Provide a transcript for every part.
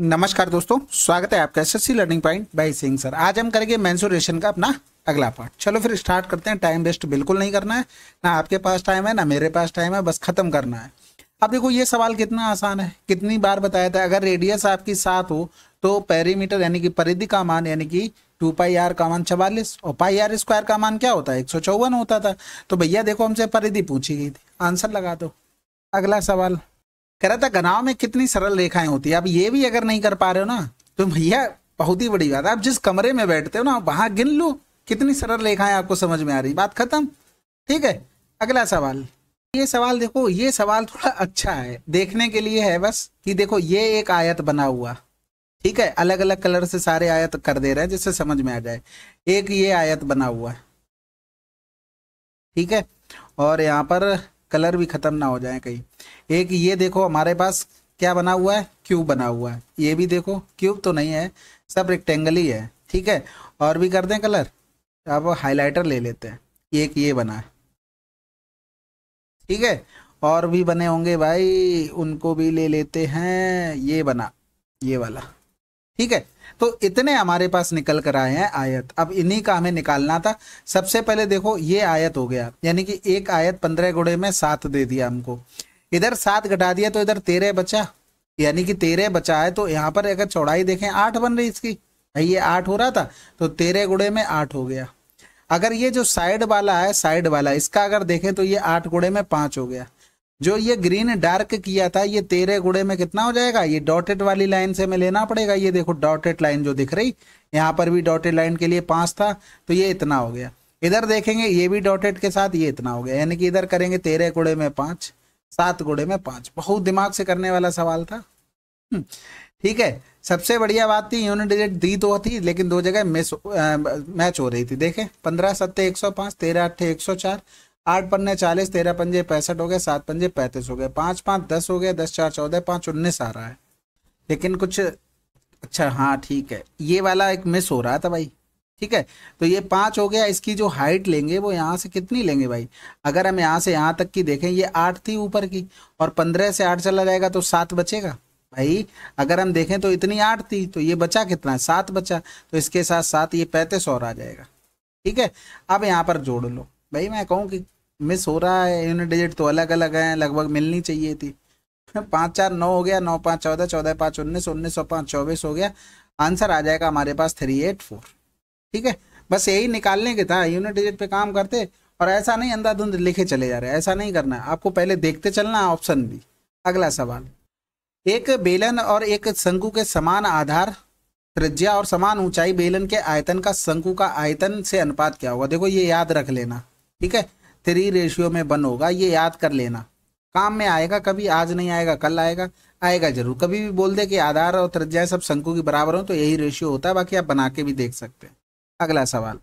नमस्कार दोस्तों स्वागत है आपका S learning point by Singh sir आज हम करेंगे मैंसुरेशन का अपना अगला पार्ट चलो फिर स्टार्ट करते हैं टाइम वेस्ट बिल्कुल नहीं करना है ना आपके पास टाइम है ना मेरे पास टाइम है बस खत्म करना है अब देखो ये सवाल कितना आसान है कितनी बार बताया था अगर रेडियस आपकी सात हो तो पेरीमीटर यानी कि परिधि का मान यानी कि टू पाई आर का मान चवालीस और पाई आर स्क्वायर का मान क्या होता है एक सौ चौवन होता था तो भैया देखो हमसे परिधि पूछी गई थी आंसर लगा दो अगला सवाल कह रहा था गनाव में कितनी सरल रेखाएं होती है अब ये भी अगर नहीं कर पा रहे हो ना तो भैया बहुत ही बड़ी बात है आप जिस कमरे में बैठते हो ना वहां गिन लो कितनी सरल रेखाएं आपको समझ में आ रही बात खत्म ठीक है अगला सवाल ये सवाल देखो ये सवाल थोड़ा अच्छा है देखने के लिए है बस कि देखो ये एक आयत बना हुआ ठीक है अलग अलग कलर से सारे आयत कर दे रहे हैं जिससे समझ में आ जाए एक ये आयत बना हुआ ठीक है और यहाँ पर कलर भी ख़त्म ना हो जाए कहीं एक ये देखो हमारे पास क्या बना हुआ है क्यूब बना हुआ है ये भी देखो क्यूब तो नहीं है सब रेक्टेंगल ही है ठीक है और भी कर दें कलर अब हाइलाइटर ले लेते हैं एक ये बना है ठीक है और भी बने होंगे भाई उनको भी ले लेते हैं ये बना ये वाला ठीक है तो इतने हमारे पास निकल कर आए हैं आयत अब इन्हीं का हमें निकालना था सबसे पहले देखो ये आयत हो गया यानी कि एक आयत पंद्रह गुड़े में सात दे दिया हमको इधर सात घटा दिया तो इधर तेरह बचा यानी कि तेरह बचा है तो यहाँ पर अगर चौड़ाई देखें आठ बन रही इसकी ये आठ हो रहा था तो तेरह गुड़े में आठ हो गया अगर ये जो साइड वाला है साइड वाला इसका अगर देखें तो ये आठ गुड़े में पांच हो गया जो ये ग्रीन डार्क किया था ये तेरे गुड़े में कितना हो जाएगा ये डॉटेड वाली लाइन से हमें लेना पड़ेगा ये देखो डॉटेड लाइन जो दिख रही यहाँ पर भी डॉटेड लाइन के लिए पांच था तो ये इतना हो गया इधर देखेंगे ये भी डॉटेड के साथ ये इतना हो गया यानी कि इधर करेंगे तेरह गुड़े में पांच सात गुड़े में पांच बहुत दिमाग से करने वाला सवाल था हम्म, ठीक है सबसे बढ़िया बात थी यूनिट डिजिट दी तो थी लेकिन दो जगह मिस मैच हो रही थी देखें पंद्रह सत्ते एक सौ पांच तेरह अट्ठे एक सौ चार आठ पन्ने चालीस तेरह पंजे पैंसठ हो गए सात पंजे पैंतीस हो गए पाँच पाँच दस हो गए दस चार चौदह पाँच उन्नीस आ रहा है लेकिन कुछ अच्छा हाँ ठीक है ये वाला एक मिस हो रहा था भाई ठीक है तो ये पाँच हो गया इसकी जो हाइट लेंगे वो यहाँ से कितनी लेंगे भाई अगर हम यहाँ से यहाँ तक की देखें ये आठ थी ऊपर की और पंद्रह से आठ चला जाएगा तो सात बचेगा भाई अगर हम देखें तो इतनी आठ थी तो ये बचा कितना है सात बचा तो इसके साथ साथ ये पैंतीस और आ जाएगा ठीक है अब यहाँ पर जोड़ लो भाई मैं कहूँ कि मिस हो रहा है यूनिट डिजिट तो अलग अलग हैं लगभग मिलनी चाहिए थी पाँच चार नौ हो गया नौ पाँच चौदह चौदह पाँच उन्नीस उन्नीस सौ पाँच चौबीस हो गया आंसर आ जाएगा हमारे पास थ्री एट फोर ठीक है बस यही निकालने के था यूनिट डिजिट पे काम करते और ऐसा नहीं अंधाधुंध लिखे चले जा रहे ऐसा नहीं करना आपको पहले देखते चलना ऑप्शन भी अगला सवाल एक बेलन और एक शंकु के समान आधार त्रिज्या और समान ऊंचाई बेलन के आयतन का शंकु का आयतन से अनुपात क्या होगा देखो ये याद रख लेना ठीक है थ्री रेशियो में वन होगा ये याद कर लेना काम में आएगा कभी आज नहीं आएगा कल आएगा आएगा जरूर कभी भी बोल दे कि आधार और त्रिज्याएं सब शंकु के बराबर हो तो यही रेशियो होता है बाकी आप बना के भी देख सकते हैं अगला सवाल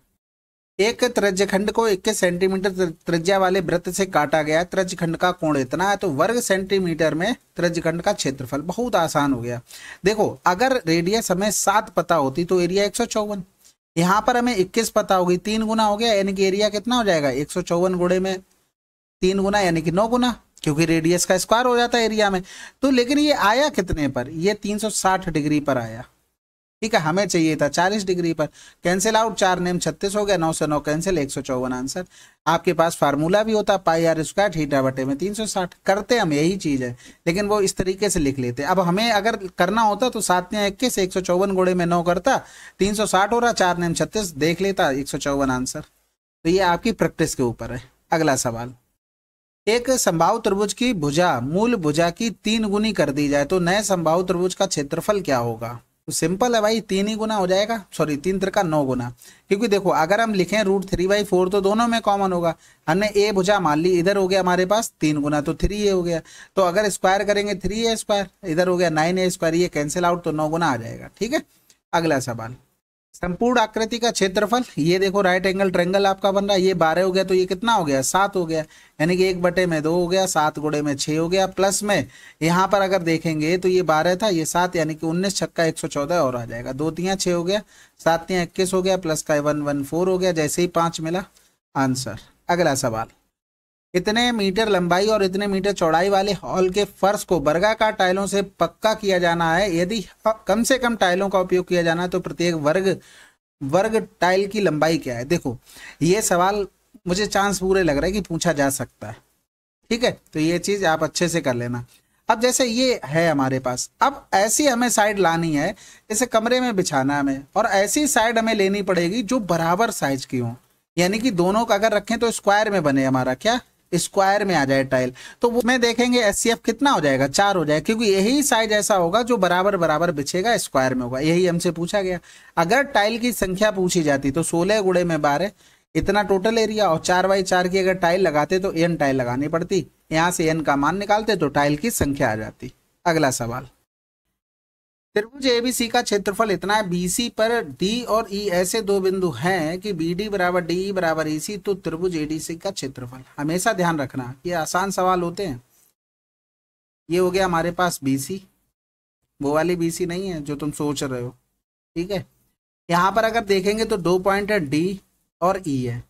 एक त्रज खंड को इक्कीस सेंटीमीटर त्रिज्या वाले वृत्त से काटा गया त्रज खंड का कोण इतना है तो वर्ग सेंटीमीटर में त्रिज्य खंड का क्षेत्रफल बहुत आसान हो गया देखो अगर रेडियस हमें सात पता होती तो एरिया एक सौ चौवन यहाँ पर हमें इक्कीस पता होगी तीन गुना हो गया यानी कि एरिया कितना हो जाएगा एक सौ चौवन गुड़े में तीन गुना यानी कि नौ गुना क्योंकि रेडियस का स्क्वायर हो जाता है एरिया में तो लेकिन ये आया कितने पर ये 360 डिग्री पर आया ठीक है हमें चाहिए था चालीस डिग्री पर कैंसिल आउट चार नेम छत्तीस हो गया नौ सौ नौ कैंसिल एक सौ चौवन आंसर आपके पास फार्मूला भी होता पाई आर स्क्वायर थीटा बटे में तीन सौ साठ करते हम यही चीज़ है लेकिन वो इस तरीके से लिख लेते अब हमें अगर करना होता तो सात या इक्कीस एक सौ चौवन गोड़े में नौ करता तीन सौ साठ हो रहा चार नेम छत्तीस देख लेता एक सौ चौवन आंसर तो ये आपकी प्रैक्टिस के ऊपर है अगला सवाल एक संभाव त्रिभुज की भुजा मूल भुजा की तीन गुनी कर दी जाए तो नए संभाव त्रिभुज का क्षेत्रफल क्या होगा सिंपल तो है भाई तीन ही गुना हो जाएगा सॉरी तीन तरह का नौ गुना क्योंकि देखो अगर हम लिखें रूट थ्री बाई फोर तो दोनों में कॉमन होगा हमने ए भुजा मान ली इधर हो गया हमारे पास तीन गुना तो थ्री ए हो गया तो अगर स्क्वायर करेंगे थ्री ए स्क्वायर इधर हो गया नाइन ए स्क्वायर ये कैंसिल आउट तो नौ गुना आ जाएगा ठीक है अगला सवाल संपूर्ण आकृति का क्षेत्रफल ये देखो राइट एंगल ट्रेंगल आपका बन रहा है ये बारह हो गया तो ये कितना हो गया सात हो गया यानी कि एक बटे में दो हो गया सात गुड़े में छः हो गया प्लस में यहाँ पर अगर देखेंगे तो ये बारह था ये सात यानी कि उन्नीस छक्का एक सौ चौदह और आ जाएगा दो तिया छः हो गया सात तियाँ इक्कीस हो गया प्लस का वन वन फोर हो गया जैसे ही पाँच मिला आंसर अगला सवाल इतने मीटर लंबाई और इतने मीटर चौड़ाई वाले हॉल के फर्श को वर्गाकार टाइलों से पक्का किया जाना है यदि कम से कम टाइलों का उपयोग किया जाना है तो प्रत्येक वर्ग वर्ग टाइल की लंबाई क्या है देखो ये सवाल मुझे चांस पूरे लग रहा है कि पूछा जा सकता है ठीक है तो ये चीज आप अच्छे से कर लेना अब जैसे ये है हमारे पास अब ऐसी हमें साइड लानी है जैसे कमरे में बिछाना हमें और ऐसी साइड हमें लेनी पड़ेगी जो बराबर साइज की हो यानी कि दोनों का अगर रखें तो स्क्वायर में बने हमारा क्या स्क्वायर में आ जाए टाइल तो उसमें देखेंगे एस कितना हो जाएगा चार हो जाएगा क्योंकि यही साइज ऐसा होगा जो बराबर बराबर बिछेगा स्क्वायर में होगा यही हमसे पूछा गया अगर टाइल की संख्या पूछी जाती तो सोलह गुड़े में बारह इतना टोटल एरिया और चार बाई चार की अगर टाइल लगाते तो एन टाइल लगानी पड़ती यहां से एन का मान निकालते तो टाइल की संख्या आ जाती अगला सवाल त्रिभुज एबीसी का क्षेत्रफल इतना है बीसी पर डी और ई e ऐसे दो बिंदु हैं कि बी डी बराबर डी e बराबर ई सी तो त्रिभुज एडीसी का क्षेत्रफल हमेशा ध्यान रखना ये आसान सवाल होते हैं ये हो गया हमारे पास बीसी वो वाली बीसी नहीं है जो तुम सोच रहे हो ठीक है यहाँ पर अगर देखेंगे तो दो पॉइंट है डी और ई e है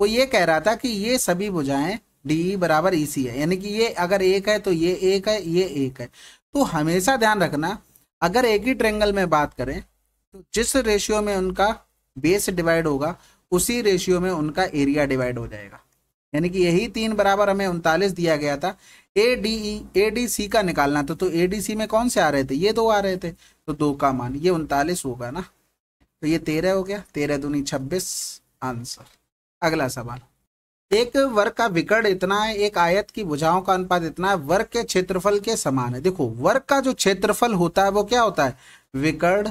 वो ये कह रहा था कि ये सभी बुझाएं डी e बराबर ई e सी है यानी कि ये अगर एक है तो ये एक है ये एक है तो हमेशा ध्यान रखना अगर एक ही ट्रेंगल में बात करें तो जिस रेशियो में उनका बेस डिवाइड होगा उसी रेशियो में उनका एरिया डिवाइड हो जाएगा यानी कि यही तीन बराबर हमें उनतालीस दिया गया था A D E A D C का निकालना था तो ए डी सी में कौन से आ रहे थे ये दो आ रहे थे तो दो का मान ये उनतालीस होगा ना तो ये तेरह हो गया तेरह दूनी छब्बीस आंसर अगला सवाल एक वर्ग का विकर्ण इतना है एक आयत की भुजाओं का अनुपात इतना है वर्ग के क्षेत्रफल के समान है देखो वर्ग का जो क्षेत्रफल होता है वो क्या होता है विकर्ण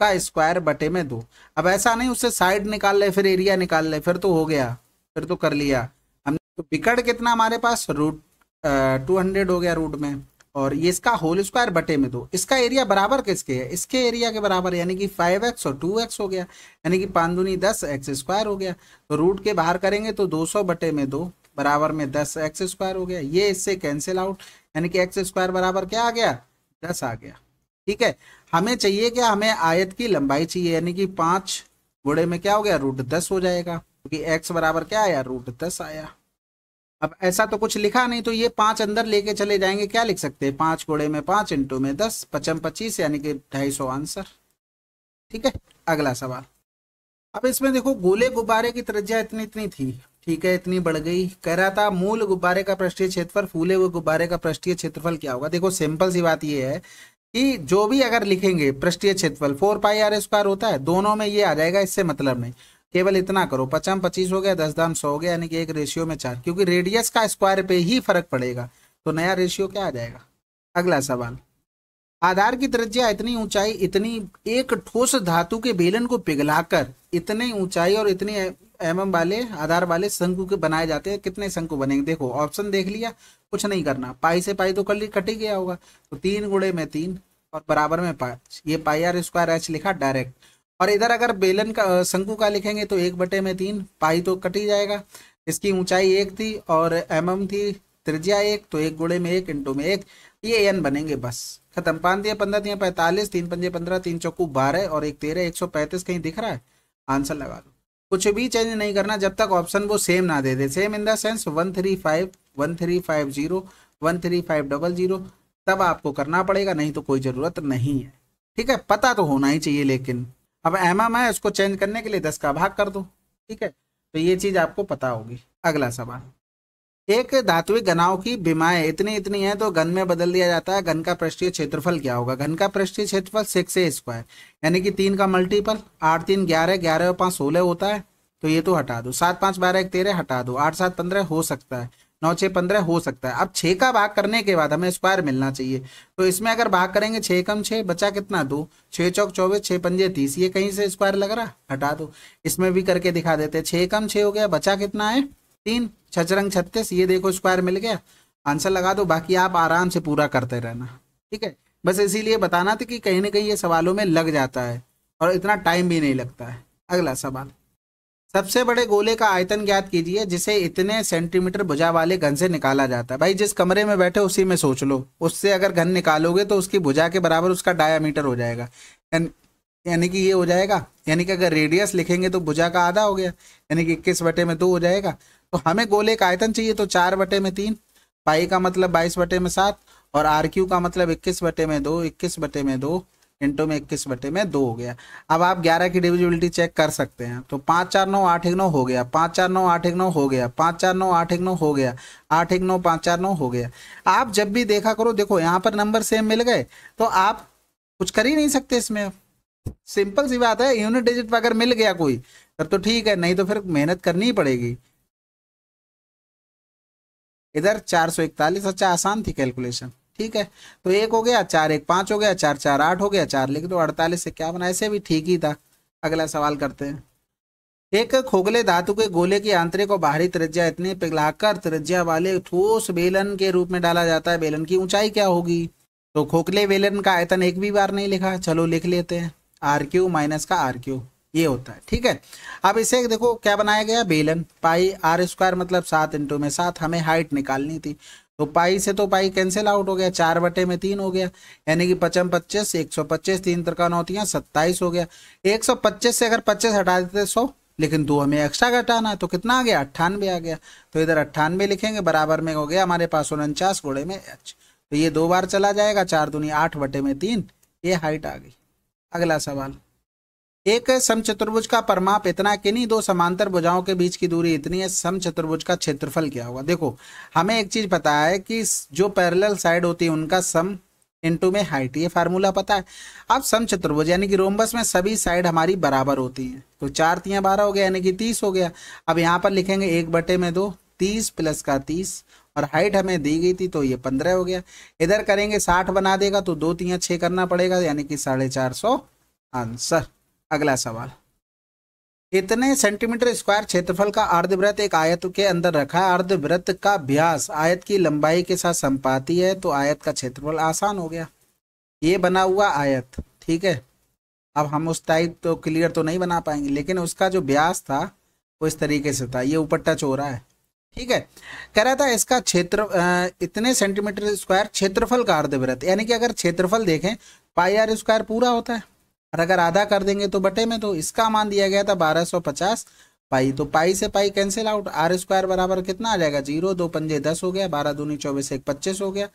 का स्क्वायर बटे में दो अब ऐसा नहीं उससे साइड निकाल ले फिर एरिया निकाल ले फिर तो हो गया फिर तो कर लिया हमने तो विकर्ण कितना हमारे पास रूट टू हंड्रेड हो गया रूट में और ये इसका होल स्क्वायर बटे में दो इसका एरिया बराबर किसके है इसके एरिया के बराबर यानी कि फाइव एक्स और टू एक्स हो गया यानी कि पाँच दूनी दस एक्स स्क्वायर हो गया तो रूट के बाहर करेंगे तो दो सौ बटे में दो बराबर में दस एक्स स्क्वायर हो गया ये इससे कैंसिल आउट यानी कि एक्स स्क्वायर बराबर क्या आ गया दस आ गया ठीक है हमें चाहिए क्या हमें आयत की लंबाई चाहिए यानी कि पाँच गुड़े में क्या हो गया रूट दस हो जाएगा क्योंकि एक्स बराबर क्या आया रूट दस आया अब ऐसा तो कुछ लिखा नहीं तो ये पांच अंदर लेके चले जाएंगे क्या लिख सकते हैं पांच कोड़े में पांच इंटू में दस पचम पच्चीस यानी कि ढाई सौ आंसर ठीक है अगला सवाल अब इसमें देखो गोले गुब्बारे की त्रिज्या इतनी इतनी थी ठीक है इतनी बढ़ गई कह रहा था मूल गुब्बारे का पृष्ठीय क्षेत्रफल फूले हुए गुब्बारे का पृष्ठीय क्षेत्रफल क्या होगा देखो सिंपल सी बात यह है कि जो भी अगर लिखेंगे पृष्ठीय क्षेत्रफल फोर पाई आर स्क्वायर होता है दोनों में ये आ जाएगा इससे मतलब नहीं केवल इतना करो पचम पच्चीस हो गया दस दाम सौ हो गया यानी कि एक रेशियो में चार क्योंकि रेडियस का स्क्वायर पे ही फर्क पड़ेगा तो नया रेशियो क्या आ जाएगा अगला सवाल आधार की त्रिज्या इतनी ऊंचाई इतनी एक ठोस धातु के बेलन को पिघलाकर इतने ऊंचाई और इतने एम एम वाले आधार वाले शंकु के बनाए जाते हैं कितने शंकु बनेंगे देखो ऑप्शन देख लिया कुछ नहीं करना पाई से पाई तो कल कट ही गया होगा तो तीन गुड़े में तीन और बराबर में पाँच ये पाई आर स्क्वायर एच लिखा डायरेक्ट और इधर अगर बेलन का शंकु का लिखेंगे तो एक बटे में तीन पाई तो कट ही जाएगा इसकी ऊंचाई एक थी और एम mm थी त्रिज्या एक तो एक गुड़े में एक इंटू में एक ये एन बनेंगे बस खत्म पान दिया पंद्रह दिया पैंतालीस तीन पंजे पंद्रह तीन चौकू बारह और एक तेरह एक सौ पैंतीस कहीं दिख रहा है आंसर लगा दो कुछ भी चेंज नहीं करना जब तक ऑप्शन वो सेम ना दे दे same in the sense one three five one three five zero one three five double zero तब आपको करना पड़ेगा नहीं तो कोई ज़रूरत नहीं है ठीक है पता तो होना ही चाहिए लेकिन अब एम एम है उसको चेंज करने के लिए दस का भाग कर दो ठीक है तो ये चीज आपको पता होगी अगला सवाल एक धात्विक गनाव की बीमाएं इतनी इतनी है तो घन में बदल दिया जाता है घन का पृष्ठीय क्षेत्रफल क्या होगा घन का पृष्ठीय क्षेत्रफल सिक्स ए स्क्वायर यानी कि तीन का मल्टीपल आठ तीन ग्यारह ग्यारह और पांच सोलह होता है तो ये तो हटा दो सात पाँच बारह एक तेरह हटा दो आठ सात पंद्रह हो सकता है नौ छः पंद्रह हो सकता है अब छः का भाग करने के बाद हमें स्क्वायर मिलना चाहिए तो इसमें अगर भाग करेंगे छः कम छः बचा कितना दो छः चौक चौबीस छः पंजे तीस ये कहीं से स्क्वायर लग रहा हटा दो इसमें भी करके दिखा देते हैं छः कम छः हो गया बचा कितना है तीन छचरंग छत्तीस ये देखो स्क्वायर मिल गया आंसर लगा दो बाकी आप आराम से पूरा करते रहना ठीक है बस इसीलिए बताना था कि कहीं ना कहीं ये सवालों में लग जाता है और इतना टाइम भी नहीं लगता है अगला सवाल सबसे बड़े गोले का आयतन ज्ञात कीजिए जिसे इतने सेंटीमीटर भुजा वाले घन से निकाला जाता है भाई जिस कमरे में बैठे उसी में सोच लो उससे अगर घन निकालोगे तो उसकी भुजा के बराबर उसका डायामीटर हो जाएगा यानी कि ये हो जाएगा यानी कि अगर रेडियस लिखेंगे तो भुजा का आधा हो गया यानी कि इक्कीस बटे में दो हो जाएगा तो हमें गोले का आयतन चाहिए तो चार बटे में तीन पाई का मतलब बाईस बटे में सात और आर क्यू का मतलब इक्कीस बटे में दो इक्कीस बटे में दो इंटू में इक्कीस बटे में दो हो गया अब आप ग्यारह की डिविजिबिलिटी चेक कर सकते हैं तो पाँच चार नौ आठ एक नौ हो गया पाँच चार नौ आठ एक नौ हो गया पाँच चार नौ आठ एक नौ हो गया आठ एक नौ पाँच चार नौ हो गया आप जब भी देखा करो देखो यहाँ पर नंबर सेम मिल गए तो आप कुछ कर ही नहीं सकते इसमें सिंपल सी बात है यूनिट डिजिट पर अगर मिल गया कोई तब तो ठीक है नहीं तो फिर मेहनत करनी ही पड़ेगी इधर चार सौ इकतालीस अच्छा आसान थी कैलकुलेशन ठीक है तो एक हो गया चार एक पांच हो गया चार चार आठ हो गया चार लिख दो अड़तालीस से क्या बना ऐसे भी ठीक ही था अगला सवाल करते हैं एक खोखले धातु के गोले की आंतरिक और बाहरी त्रिज्या इतनी पिघलाकर त्रिज्या वाले ठोस बेलन के रूप में डाला जाता है बेलन की ऊंचाई क्या होगी तो खोखले बेलन का आयतन एक भी बार नहीं लिखा चलो लिख लेते हैं आर क्यू माइनस का आर क्यू ये होता है ठीक है अब इसे देखो क्या बनाया गया बेलन पाई आर स्क्वायर मतलब सात इंटू में सात हमें हाइट निकालनी थी तो पाई से तो पाई कैंसिल आउट हो गया चार बटे में तीन हो गया यानी कि पचम पच्चीस एक सौ पच्चीस तीन तरका नौतियाँ सत्ताईस हो गया एक सौ पच्चीस से अगर पच्चीस हटा देते सौ लेकिन दो हमें एक्स्ट्रा घटाना है तो कितना आ गया अट्ठानवे आ गया तो इधर अट्ठानवे लिखेंगे बराबर में हो गया हमारे पास उनचास घोड़े में एच तो ये दो बार चला जाएगा चार दुनिया आठ बटे में तीन ये हाइट आ गई अगला सवाल एक समचतुर्भुज का परमाप इतना कि नहीं दो समांतर भुजाओं के बीच की दूरी इतनी है समचतुर्भुज का क्षेत्रफल क्या होगा देखो हमें एक चीज पता है कि जो पैरेलल साइड होती है उनका सम इनटू में हाइट ये फार्मूला पता है अब समचतुर्भुज यानी कि रोमबस में सभी साइड हमारी बराबर होती है तो चार तिया बारह हो गया यानी कि तीस हो गया अब यहाँ पर लिखेंगे एक बटे में दो तीस प्लस का तीस और हाइट हमें दी गई थी तो ये पंद्रह हो गया इधर करेंगे साठ बना देगा तो दो तिया छः करना पड़ेगा यानी कि साढ़े चार सौ आंसर अगला सवाल इतने सेंटीमीटर स्क्वायर क्षेत्रफल का अर्धवृत्त एक आयत के अंदर रखा है अर्धवृत्त का व्यास आयत की लंबाई के साथ संपाती है तो आयत का क्षेत्रफल आसान हो गया ये बना हुआ आयत ठीक है अब हम उस टाइप तो क्लियर तो नहीं बना पाएंगे लेकिन उसका जो व्यास था वो इस तरीके से था ये ऊपर टच हो रहा है ठीक है कह रहा था इसका क्षेत्र इतने सेंटीमीटर स्क्वायर क्षेत्रफल का अर्धवृत्त यानी कि अगर क्षेत्रफल देखें पाई आर स्क्वायर पूरा होता है और अगर आधा कर देंगे तो बटे में तो इसका मान दिया गया था बारह सौ पचास पाई तो पाई से pi cancel out r square बराबर कितना आ जाएगा जीरो दो पंजे दस हो गया बारह दूनी चौबीस एक पच्चीस हो गया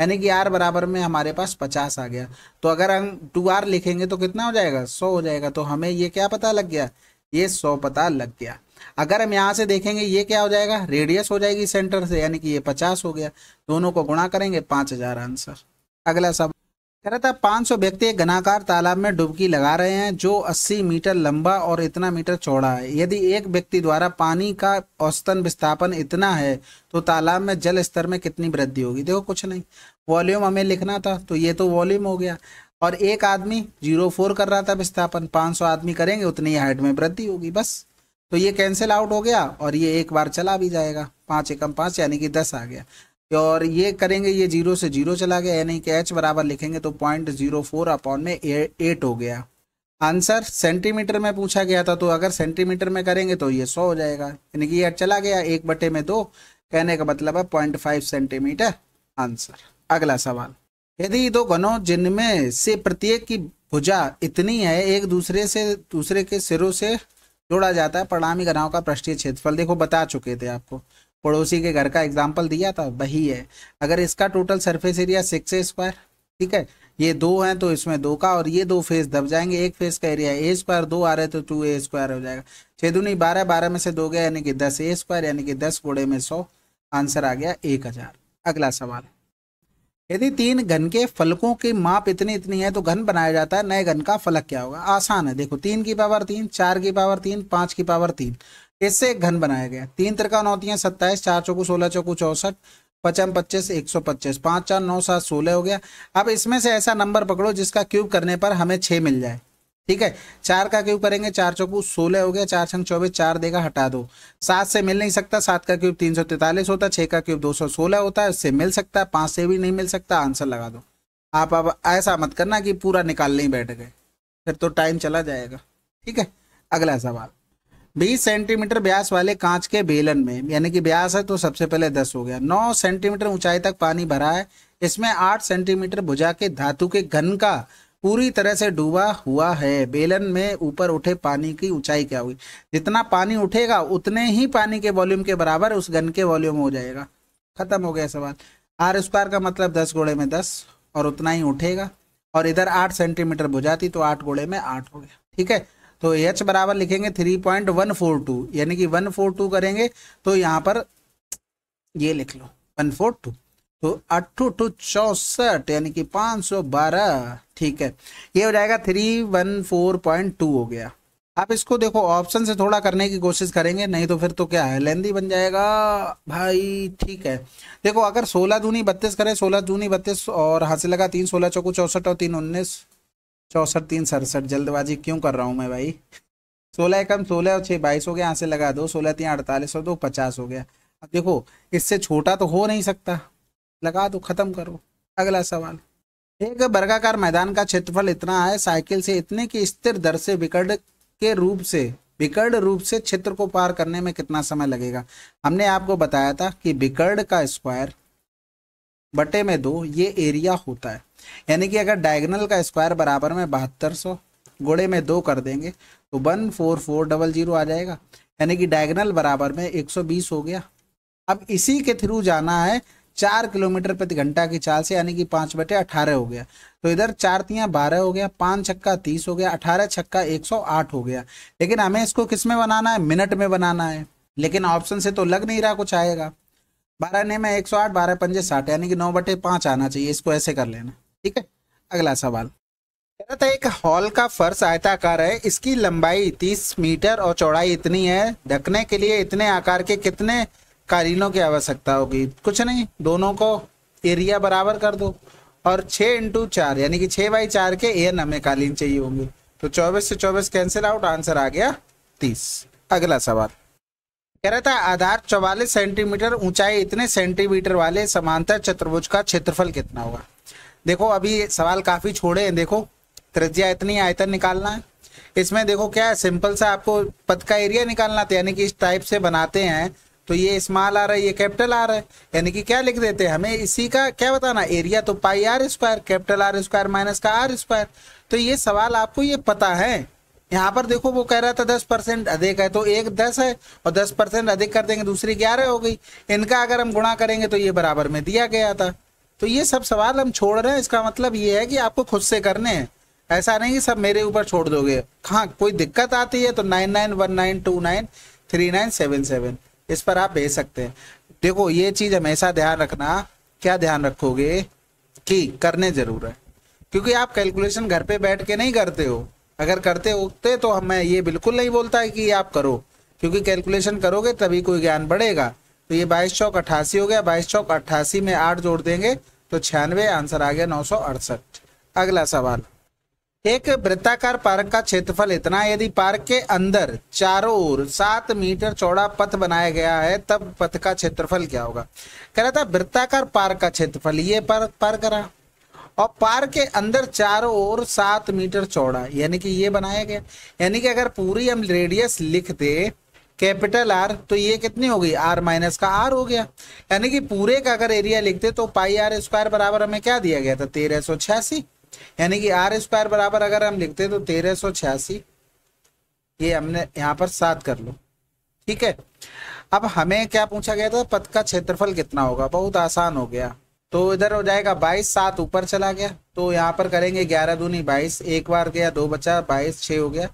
यानी कि आर बराबर में हमारे पास पचास आ गया तो अगर हम टू आर लिखेंगे तो कितना हो जाएगा सौ हो जाएगा तो हमें ये क्या पता लग गया ये सौ पता लग गया अगर हम यहाँ से देखेंगे ये क्या हो जाएगा रेडियस हो जाएगी सेंटर से यानी कि ये पचास हो गया दोनों को गुणा करेंगे पाँच हजार आंसर अगला सब कह कहता है 500 व्यक्ति एक घनाकार तालाब में डुबकी लगा रहे हैं जो 80 मीटर लंबा और इतना मीटर चौड़ा है यदि एक व्यक्ति द्वारा पानी का औसतन विस्थापन इतना है तो तालाब में जल स्तर में कितनी वृद्धि होगी देखो कुछ नहीं वॉल्यूम हमें लिखना था तो ये तो वॉल्यूम हो गया और एक आदमी जीरो फोर कर रहा था विस्थापन 500 आदमी करेंगे उतनी हाइट में वृद्धि होगी बस तो ये कैंसिल आउट हो गया और ये एक बार चला भी जाएगा पाँच एकम पाँच यानी कि दस आ गया और ये करेंगे ये जीरो से जीरो चला गया यानी कि एच बराबर लिखेंगे तो पॉइंट जीरो फोर अपॉन में एट हो गया आंसर सेंटीमीटर में पूछा गया था तो अगर सेंटीमीटर में करेंगे तो ये सौ हो जाएगा यानी कि ये चला गया एक बटे में दो कहने का मतलब है पॉइंट फाइव सेंटीमीटर आंसर अगला सवाल यदि दो घनों जिनमें से प्रत्येक की भुजा इतनी है एक दूसरे से दूसरे के सिरों से जोड़ा जाता है परिणामी घनाओं का पृष्ठीय क्षेत्रफल देखो बता चुके थे आपको पड़ोसी के घर का एग्जाम्पल दिया था वही है अगर इसका total surface area six square ठीक है ये दो हैं तो इसमें दो का और ये दो फेस दब जाएंगे एक फेस का एरिया ए स्क्वायर दो आ रहे तो टू ए स्क्वायर हो जाएगा छः दूनी बारह बारह में से दो गया यानी कि दस ए स्क्वायर यानी कि दस घोड़े में सौ आंसर आ गया एक हजार अगला सवाल यदि तीन घन के फलकों की माप इतनी इतनी है तो घन बनाया जाता है नए घन का फलक क्या होगा आसान है देखो तीन की पावर तीन चार की पावर तीन पाँच की पावर तीन इससे घन बनाया गया तीन तिरका नौतियाँ सत्ताईस चार चौकू सोलह चौकू चौसठ पचम पच्चीस एक सौ पच्चीस पाँच चार नौ सात सोलह हो गया अब इसमें से ऐसा नंबर पकड़ो जिसका क्यूब करने पर हमें छः मिल जाए ठीक है चार का क्यूब करेंगे चार चौकू सोलह हो गया चार छंग चौबीस चार देगा हटा दो सात से मिल नहीं सकता सात का क्यूब तीन सौ तैतालीस होता है छः का क्यूब दो सौ सोलह होता है उससे मिल सकता है पाँच से भी नहीं मिल सकता आंसर लगा दो आप अब ऐसा मत करना कि पूरा निकालने ही बैठ गए फिर तो टाइम चला जाएगा ठीक है अगला सवाल बीस सेंटीमीटर ब्यास वाले कांच के बेलन में यानी कि ब्यास है तो सबसे पहले दस हो गया नौ सेंटीमीटर ऊंचाई तक पानी भरा है इसमें आठ सेंटीमीटर भुजा के धातु के घन का पूरी तरह से डूबा हुआ है बेलन में ऊपर उठे पानी की ऊंचाई क्या होगी जितना पानी उठेगा उतने ही पानी के वॉल्यूम के बराबर उस घन के वॉल्यूम हो जाएगा खत्म हो गया सवाल आर स्क्वायर का मतलब दस गोड़े में दस और उतना ही उठेगा और इधर आठ सेंटीमीटर बुझाती तो आठ गोड़े में आठ हो गया ठीक है तो एच बराबर लिखेंगे three point one four two यानी कि वन फोर टू करेंगे तो यहाँ पर ये लिख लो वन फोर टू तो अट्ठू टू चौसठ यानी कि पाँच सौ बारह ठीक है ये हो जाएगा three one four point two हो गया आप इसको देखो ऑप्शन से थोड़ा करने की कोशिश करेंगे नहीं तो फिर तो क्या है लेंदी बन जाएगा भाई ठीक है देखो अगर सोलह दूनी बत्तीस करें सोलह दूनी बत्तीस और हाथ से लगा तीन सोलह चौकू चौसठ और तीन उन्नीस चौसठ तीन सड़सठ जल्दबाजी क्यों कर रहा हूँ मैं भाई सोलह एकम सोलह और छः बाईस हो गया यहाँ से लगा दो सोलह तीन अड़तालीस और दो पचास हो गया अब देखो इससे छोटा तो हो नहीं सकता लगा दो खत्म करो अगला सवाल एक वर्गाकार मैदान का क्षेत्रफल इतना है साइकिल से इतने की स्थिर दर से विकर्ण के रूप से विकर्ण रूप से क्षेत्र को पार करने में कितना समय लगेगा हमने आपको बताया था कि विकर्ण का स्क्वायर बटे में दो ये एरिया होता है यानी कि अगर डायगनल का स्क्वायर बराबर में बहत्तर सौ गोड़े में दो कर देंगे तो one four four double zero आ जाएगा यानी कि डायगनल बराबर में एक सौ बीस हो गया अब इसी के थ्रू जाना है चार किलोमीटर प्रति घंटा की चाल से यानी कि पाँच बटे अठारह हो गया तो इधर चार तियाँ बारह हो गया पाँच छक्का तीस हो गया अठारह छक्का एक सौ आठ हो गया लेकिन हमें इसको किस में बनाना है मिनट में बनाना है लेकिन ऑप्शन से तो लग नहीं रहा कुछ आएगा बारह ने में एक सौ आठ बारह पंजे साठ यानी कि नौ बटे पाँच आना चाहिए इसको ऐसे कर लेना ठीक है अगला सवाल कह था एक हॉल का फर्श आयताकार है इसकी लंबाई तीस मीटर और चौड़ाई इतनी है ढकने के लिए इतने आकार के कितने कालीनों की आवश्यकता होगी कुछ नहीं दोनों को एरिया बराबर कर दो और छ इंटू चार यानी कि छः बाई चार के एन हमें कालीन चाहिए होंगे तो चौबीस से चौबीस कैंसिल आउट आंसर आ गया तीस अगला सवाल कह रहा था आधार चौवालीस सेंटीमीटर ऊंचाई इतने सेंटीमीटर वाले समांतर चतुर्भुज का क्षेत्रफल कितना होगा देखो अभी सवाल काफ़ी छोड़े हैं देखो त्रिज्या इतनी आयतन निकालना है इसमें देखो क्या है सिंपल सा आपको पद का एरिया निकालना था यानी कि इस टाइप से बनाते हैं तो ये स्मॉल आ रहा है ये कैपिटल आ रहा है यानी कि क्या लिख देते हैं हमें इसी का क्या बताना एरिया तो pi r square capital r square minus का आर स्क्वायर तो ये सवाल आपको ये पता है यहाँ पर देखो वो कह रहा था दस परसेंट अधिक है तो एक दस है और दस परसेंट अधिक कर देंगे दूसरी ग्यारह हो गई इनका अगर हम गुणा करेंगे तो ये बराबर में दिया गया था तो ये सब सवाल हम छोड़ रहे हैं इसका मतलब ये है कि आपको खुद से करने हैं ऐसा नहीं कि सब मेरे ऊपर छोड़ दोगे हाँ कोई दिक्कत आती है तो nine nine one nine two nine three nine seven seven इस पर आप भेज सकते हैं देखो ये चीज़ हमेशा ध्यान रखना क्या ध्यान रखोगे कि करने ज़रूर है क्योंकि आप कैलकुलेशन घर पे बैठ के नहीं करते हो अगर करते होते तो हमें ये बिल्कुल नहीं बोलता कि आप करो क्योंकि कैलकुलेशन करोगे तभी कोई ज्ञान बढ़ेगा तो ये बाईस चौक अट्ठासी हो गया बाईस चौक अट्ठासी में आठ जोड़ देंगे तो छियानवे आंसर आ गया नौ सौ अड़सठ अगला सवाल एक वृत्ताकार पार्क का क्षेत्रफल इतना है यदि पार्क के अंदर चारों ओर सात मीटर चौड़ा पथ बनाया गया है तब पथ का क्षेत्रफल क्या होगा कह रहा था वृत्ताकार पार्क का क्षेत्रफल ये पार पार करा और पार्क के अंदर चारों ओर सात मीटर चौड़ा यानी कि ये बनाया गया यानी कि अगर पूरी हम रेडियस लिख दे कैपिटल आर तो ये कितनी हो गई आर माइनस का आर हो गया यानी कि पूरे का अगर एरिया लिखते तो पाई आर स्क्वायर बराबर हमें क्या दिया गया था तेरह सौ छियासी यानी कि आर स्क्वायर बराबर अगर हम लिखते तो तेरह सौ छियासी ये हमने यहाँ पर सात कर लो ठीक है अब हमें क्या पूछा गया था पद का क्षेत्रफल कितना होगा बहुत आसान हो गया तो इधर हो जाएगा बाईस सात ऊपर चला गया तो यहाँ पर करेंगे ग्यारह दूनी बाईस एक बार गया दो बचा बाईस छ हो गया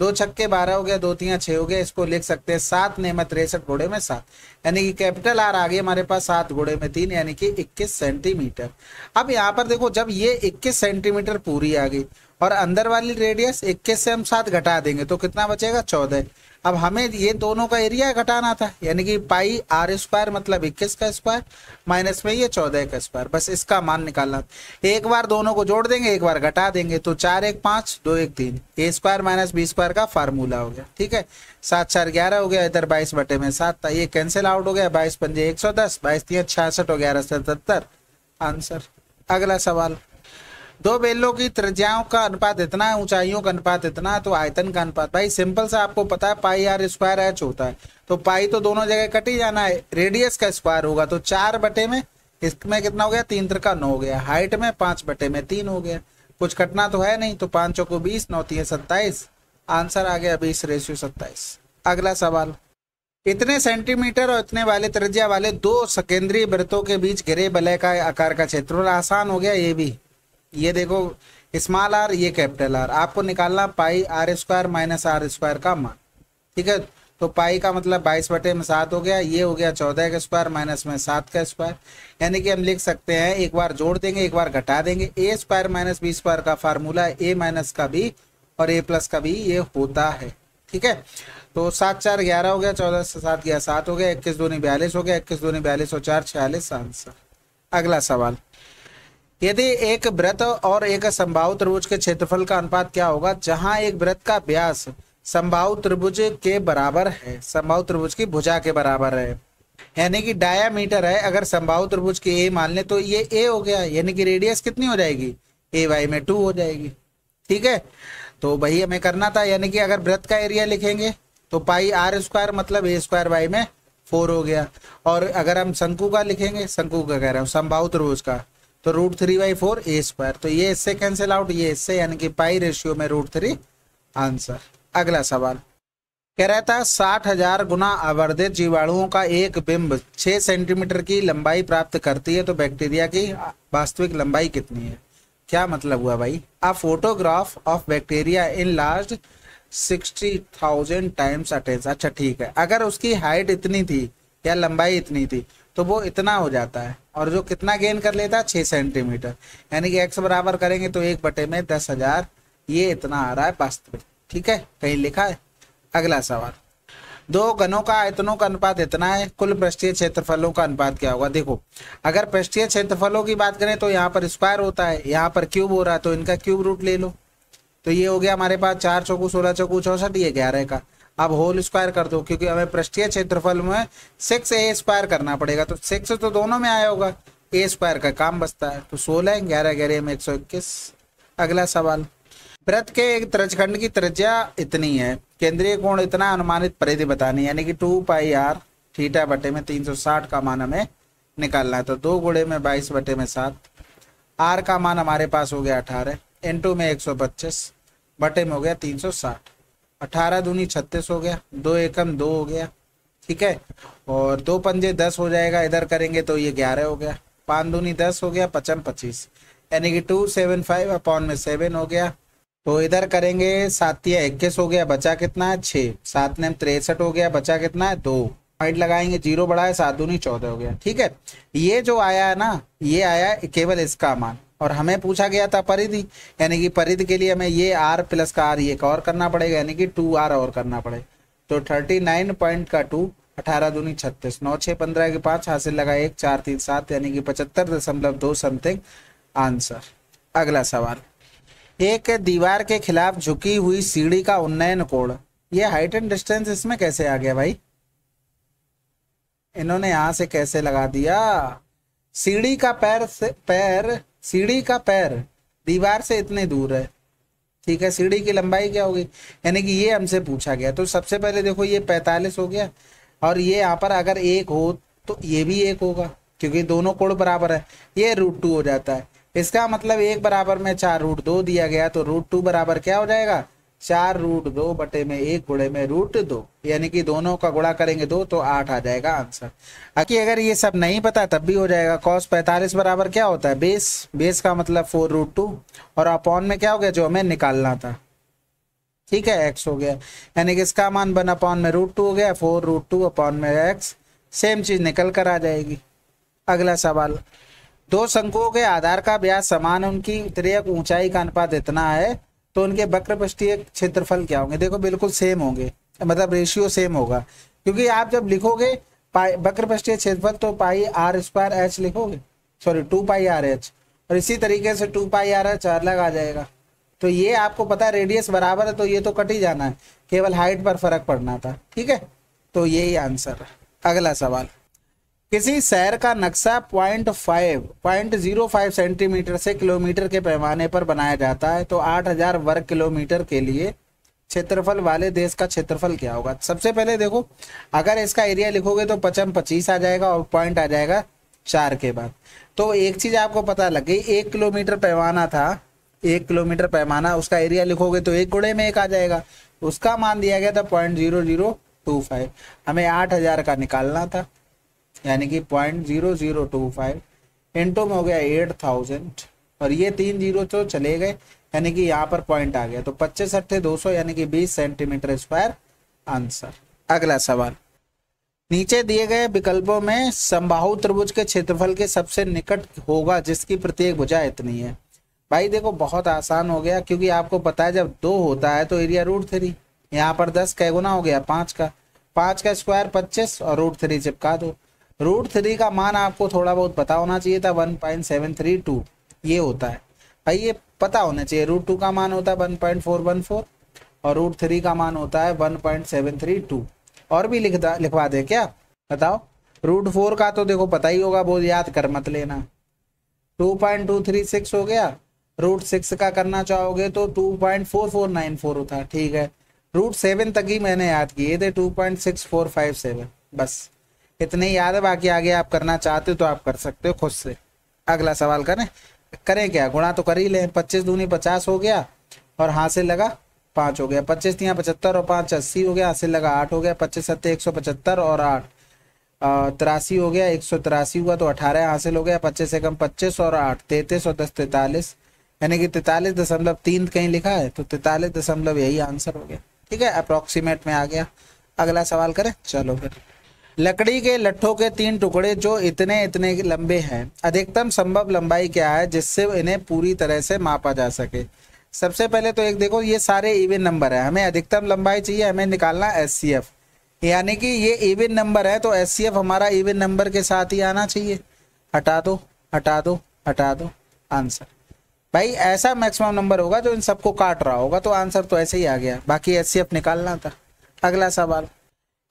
दो छक्के बारह हो गया दो तीन छह हो गया इसको लिख सकते हैं सात मैं तिरसठ घोड़े में सात यानी कि कैपिटल आर आ गई हमारे पास सात घोड़े में तीन यानी कि इक्कीस सेंटीमीटर अब यहाँ पर देखो जब ये इक्कीस सेंटीमीटर पूरी आ गई और अंदर वाली रेडियस इक्कीस से हम सात घटा देंगे तो कितना बचेगा चौदह अब हमें ये दोनों का एरिया घटाना था यानी कि पाई आर स्क्वायर मतलब इक्कीस का स्क्वायर माइनस में ये चौदह का स्क्वायर बस इसका मान निकालना एक बार दोनों को जोड़ देंगे एक बार घटा देंगे तो चार एक पाँच दो एक तीन a square minus b square का फार्मूला हो गया ठीक है सात चार ग्यारह हो गया इधर बाईस बटे में सात था ये कैंसिल आउट हो गया बाईस पंजे एक सौ दस बाईस तीन छियासठ और ग्यारह सतहत्तर आंसर अगला सवाल दो बेलों की त्रिज्याओं का अनुपात इतना ऊंचाइयों का अनुपात इतना है तो आयतन का अनुपात भाई सिंपल सा आपको पता है पाई आर स्क्वायर एच होता है तो पाई तो दोनों जगह कट ही जाना है रेडियस का स्क्वायर होगा तो चार बटे में इसमें कितना हो गया तीन त्रिका नौ हो गया हाइट में पांच बटे में तीन हो गया कुछ कटना तो है नहीं तो पांच को बीस नौ तीन सत्ताईस आंसर आ गया बीस रेशियो सत्ताईस अगला सवाल इतने सेंटीमीटर और इतने वाले त्रिज्या वाले दो सकेंद्रीय वृत्तों के बीच घिरे बलय का आकार का क्षेत्र आसान हो गया ये भी ये देखो स्मॉल आर ये कैपिटल आर आपको निकालना pi r square minus r square का मान ठीक है तो पाई का मतलब बाईस बटे में सात हो गया ये हो गया चौदह का स्क्वायर माइनस में सात का स्क्वायर यानी कि हम लिख सकते हैं एक बार जोड़ देंगे एक बार घटा देंगे a square minus b square का फार्मूला ए माइनस का भी और ए प्लस का भी ये होता है ठीक है तो सात चार ग्यारह हो गया चौदह से सात गया सात हो गया इक्कीस दूनी बयालीस हो गया इक्कीस दूनी बयालीस और चार छियालीस आंसर अगला सवाल यदि एक व्रत और एक संभाव त्रिभुज के क्षेत्रफल का अनुपात क्या होगा जहां एक व्रत का व्यास संभाव त्रिभुज के बराबर है संभाव त्रिभुज की भुजा के बराबर है यानी कि डायामीटर है अगर संभाव त्रिभुज की ए मान ले तो ये ए हो गया यानी कि रेडियस कितनी हो जाएगी ए वाई में टू हो जाएगी ठीक है तो वही हमें करना था यानी कि अगर व्रत का एरिया लिखेंगे तो पाई आर स्क्वायर मतलब ए स्क्वायर वाई में फोर हो गया और अगर हम शंकु का लिखेंगे शंकु का कह रहे हो संभाव त्रिभुज का तो root three by four a square तो ये इससे कैंसिल आउट ये इससे यानी कि पाई रेशियो में रूट थ्री आंसर अगला सवाल कह रहा था साठ हजार गुना आवर्धित जीवाणुओं का एक बिंब छह सेंटीमीटर की लंबाई प्राप्त करती है तो बैक्टीरिया की वास्तविक लंबाई कितनी है क्या मतलब हुआ भाई a photograph of bacteria enlarged sixty thousand times attains अच्छा ठीक है अगर उसकी हाइट इतनी थी या लंबाई इतनी थी तो वो इतना हो जाता है और जो कितना गेन कर लेता है छः सेंटीमीटर यानी कि एक्स बराबर करेंगे तो एक बटे में दस हज़ार ये इतना आ रहा है वास्तविक ठीक है कहीं लिखा है अगला सवाल दो गणों का आयतनों का अनुपात इतना है कुल पृष्ठीय क्षेत्रफलों का अनुपात क्या होगा देखो अगर पृष्ठीय क्षेत्रफलों की बात करें तो यहाँ पर स्क्वायर होता है यहाँ पर क्यूब हो रहा है तो इनका क्यूब रूट ले लो तो ये हो गया हमारे पास चार चौकू सोलह चौकू चौसठ ये ग्यारह का अब होल स्क्वायर कर दो क्योंकि हमें पृष्ठीय क्षेत्रफल में सिक्स ए स्क्वायर करना पड़ेगा तो सिक्स तो दोनों में आया होगा ए स्क्वायर का काम बचता है तो सोलह ग्यारह ग्यारह में एक सौ इक्कीस अगला सवाल वृत्त के एक त्रिजखंड की त्रिज्या इतनी है केंद्रीय कोण इतना अनुमानित परिधि बतानी यानी कि टू पाई आर थीटा बटे में तीन सौ साठ का मान हमें निकालना है तो दो गुड़े में बाईस बटे में सात आर का मान हमारे पास हो गया अठारह इंटू में एक सौ पच्चीस बटे में हो गया तीन सौ साठ अठारह दूनी छत्तीस हो गया दो एकम दो हो गया ठीक है और दो पंजे दस हो जाएगा इधर करेंगे तो ये ग्यारह हो गया पाँच दूनी दस हो गया पचम पच्चीस यानी कि टू सेवन फाइव अपॉन में सेवन हो गया तो इधर करेंगे सात या इक्कीस हो गया बचा कितना है छः सात नेम तिरसठ हो गया बचा कितना है दो पॉइंट लगाएंगे जीरो बढ़ाए सात दूनी चौदह हो गया ठीक है ये जो आया है ना ये आया केवल इसका मान और हमें पूछा गया था परिधि यानी कि परिधि के लिए हमें ये आर प्लस का आर एक और करना पड़ेगा यानी कि टू आर और करना पड़ेगा तो थर्टी नाइन पॉइंट का टू अठारह दूनी छत्तीस नौ छः पंद्रह के पाँच हासिल लगा एक चार तीन सात यानी कि पचहत्तर दशमलव दो समथिंग आंसर अगला सवाल एक दीवार के खिलाफ झुकी हुई सीढ़ी का उन्नयन कोण ये हाइट एंड डिस्टेंस इसमें कैसे आ गया भाई इन्होंने यहां से कैसे लगा दिया सीढ़ी का पैर से पैर सीढ़ी का पैर दीवार से इतने दूर है ठीक है सीढ़ी की लंबाई क्या होगी यानी कि ये हमसे पूछा गया तो सबसे पहले देखो ये पैंतालीस हो गया और ये यहाँ पर अगर एक हो तो ये भी एक होगा क्योंकि दोनों कोण बराबर है ये रूट टू हो जाता है इसका मतलब एक बराबर में चार रूट दो दिया गया तो रूट टू बराबर क्या हो जाएगा चार रूट दो बटे में एक गुड़े में रूट दो यानी कि दोनों का गुड़ा करेंगे दो तो आठ आ जाएगा आंसर अकी अगर ये सब नहीं पता तब भी हो जाएगा कॉस पैंतालीस बराबर क्या होता है बेस बेस का मतलब फोर रूट टू और अपॉन में क्या हो गया जो हमें निकालना था ठीक है एक्स हो गया यानी कि इसका मान बन अपॉन में रूट टू हो गया फोर रूट टू अपॉन में एक्स सेम चीज निकल कर आ जाएगी अगला सवाल दो शंकुओं के आधार का ब्याज समान उनकी त्रियक ऊंचाई का अनुपात इतना है तो उनके वक्र पृष्ठीय क्षेत्रफल क्या होंगे देखो बिल्कुल सेम होंगे मतलब रेशियो सेम होगा क्योंकि आप जब लिखोगे वक्र पृष्ठीय क्षेत्रफल तो पाई आर स्क्वायर एच लिखोगे sorry two pi r h और इसी तरीके से टू पाई आर एच अलग आ जाएगा तो ये आपको पता है रेडियस बराबर है तो ये तो कट ही जाना है केवल हाइट पर फर्क पड़ना था ठीक है तो यही आंसर अगला सवाल किसी शहर का नक्शा point five point zero five centimetre से किलोमीटर के पैमाने पर बनाया जाता है तो आठ हजार वर्ग किलोमीटर के लिए क्षेत्रफल वाले देश का क्षेत्रफल क्या होगा सबसे पहले देखो अगर इसका एरिया लिखोगे तो पचम पच्चीस आ जाएगा और पॉइंट आ जाएगा चार के बाद तो एक चीज आपको पता लग गई एक किलोमीटर पैमाना था एक किलोमीटर पैमाना उसका एरिया लिखोगे तो एक गुड़े में एक आ जाएगा उसका मान दिया गया था point zero zero two five हमें आठ हजार का निकालना था यानी कि point zero zero two five into में हो गया एट थाउजेंड और ये तीन जीरो तो चले गए यानी कि यहाँ पर पॉइंट आ गया तो पच्चीस अट्ठे दो सौ यानी कि बीस सेंटीमीटर स्क्वायर आंसर अगला सवाल नीचे दिए गए विकल्पों में समबाहु त्रिभुज के क्षेत्रफल के सबसे निकट होगा जिसकी प्रत्येक भुजा इतनी है भाई देखो बहुत आसान हो गया क्योंकि आपको पता है जब दो होता है तो एरिया रूट थ्री यहाँ पर दस कैगुना हो गया पांच का पांच का स्क्वायर पच्चीस और रूट थ्री चिपका दो रूट थ्री का मान आपको थोड़ा बहुत पता होना चाहिए था one point seven three two ये होता है भाई ये पता होना चाहिए रूट टू का मान होता है one point four one four और रूट थ्री का मान होता है one point seven three two और भी लिख लिखवा दे क्या बताओ रूट फोर का तो देखो पता ही होगा बहुत याद कर मत लेना two point two three six हो गया रूट सिक्स का करना चाहोगे तो two point four four nine four होता ठीक है रूट सेवन तक ही मैंने याद किए थे two point six four five seven बस इतने याद है बाकी आगे आप करना चाहते हो तो आप कर सकते हो खुद से अगला सवाल करें करें क्या गुणा तो कर ही लें पच्चीस दूनी पचास हो गया और हाथ से लगा पाँच हो गया पच्चीस तीन पचहत्तर और पाँच अस्सी हो गया हाथ से लगा आठ हो गया पच्चीस सत्तर एक सौ पचहत्तर और आठ तिरासी हो गया एक सौ तिरासी हुआ तो अठारह हासिल हो गया पच्चीस से कम पच्चीस और आठ तैतीस और दस तैतालीस यानी कि तैतालीस दशमलव तीन कहीं लिखा है तो तैतालीस दशमलव यही आंसर हो गया ठीक है अप्रोक्सीमेट में आ गया अगला सवाल करें चलो फिर लकड़ी के लट्ठों के तीन टुकड़े जो इतने इतने लंबे हैं अधिकतम संभव लंबाई क्या है जिससे इन्हें पूरी तरह से मापा जा सके सबसे पहले तो एक देखो ये सारे इवन नंबर है हमें अधिकतम लंबाई चाहिए हमें निकालना एस यानी कि ये इवन नंबर है तो एस हमारा इवन नंबर के साथ ही आना चाहिए हटा दो हटा दो हटा दो आंसर भाई ऐसा मैक्सिमम नंबर होगा जो इन सबको काट रहा होगा तो आंसर तो ऐसे ही आ गया बाकी एस निकालना था अगला सवाल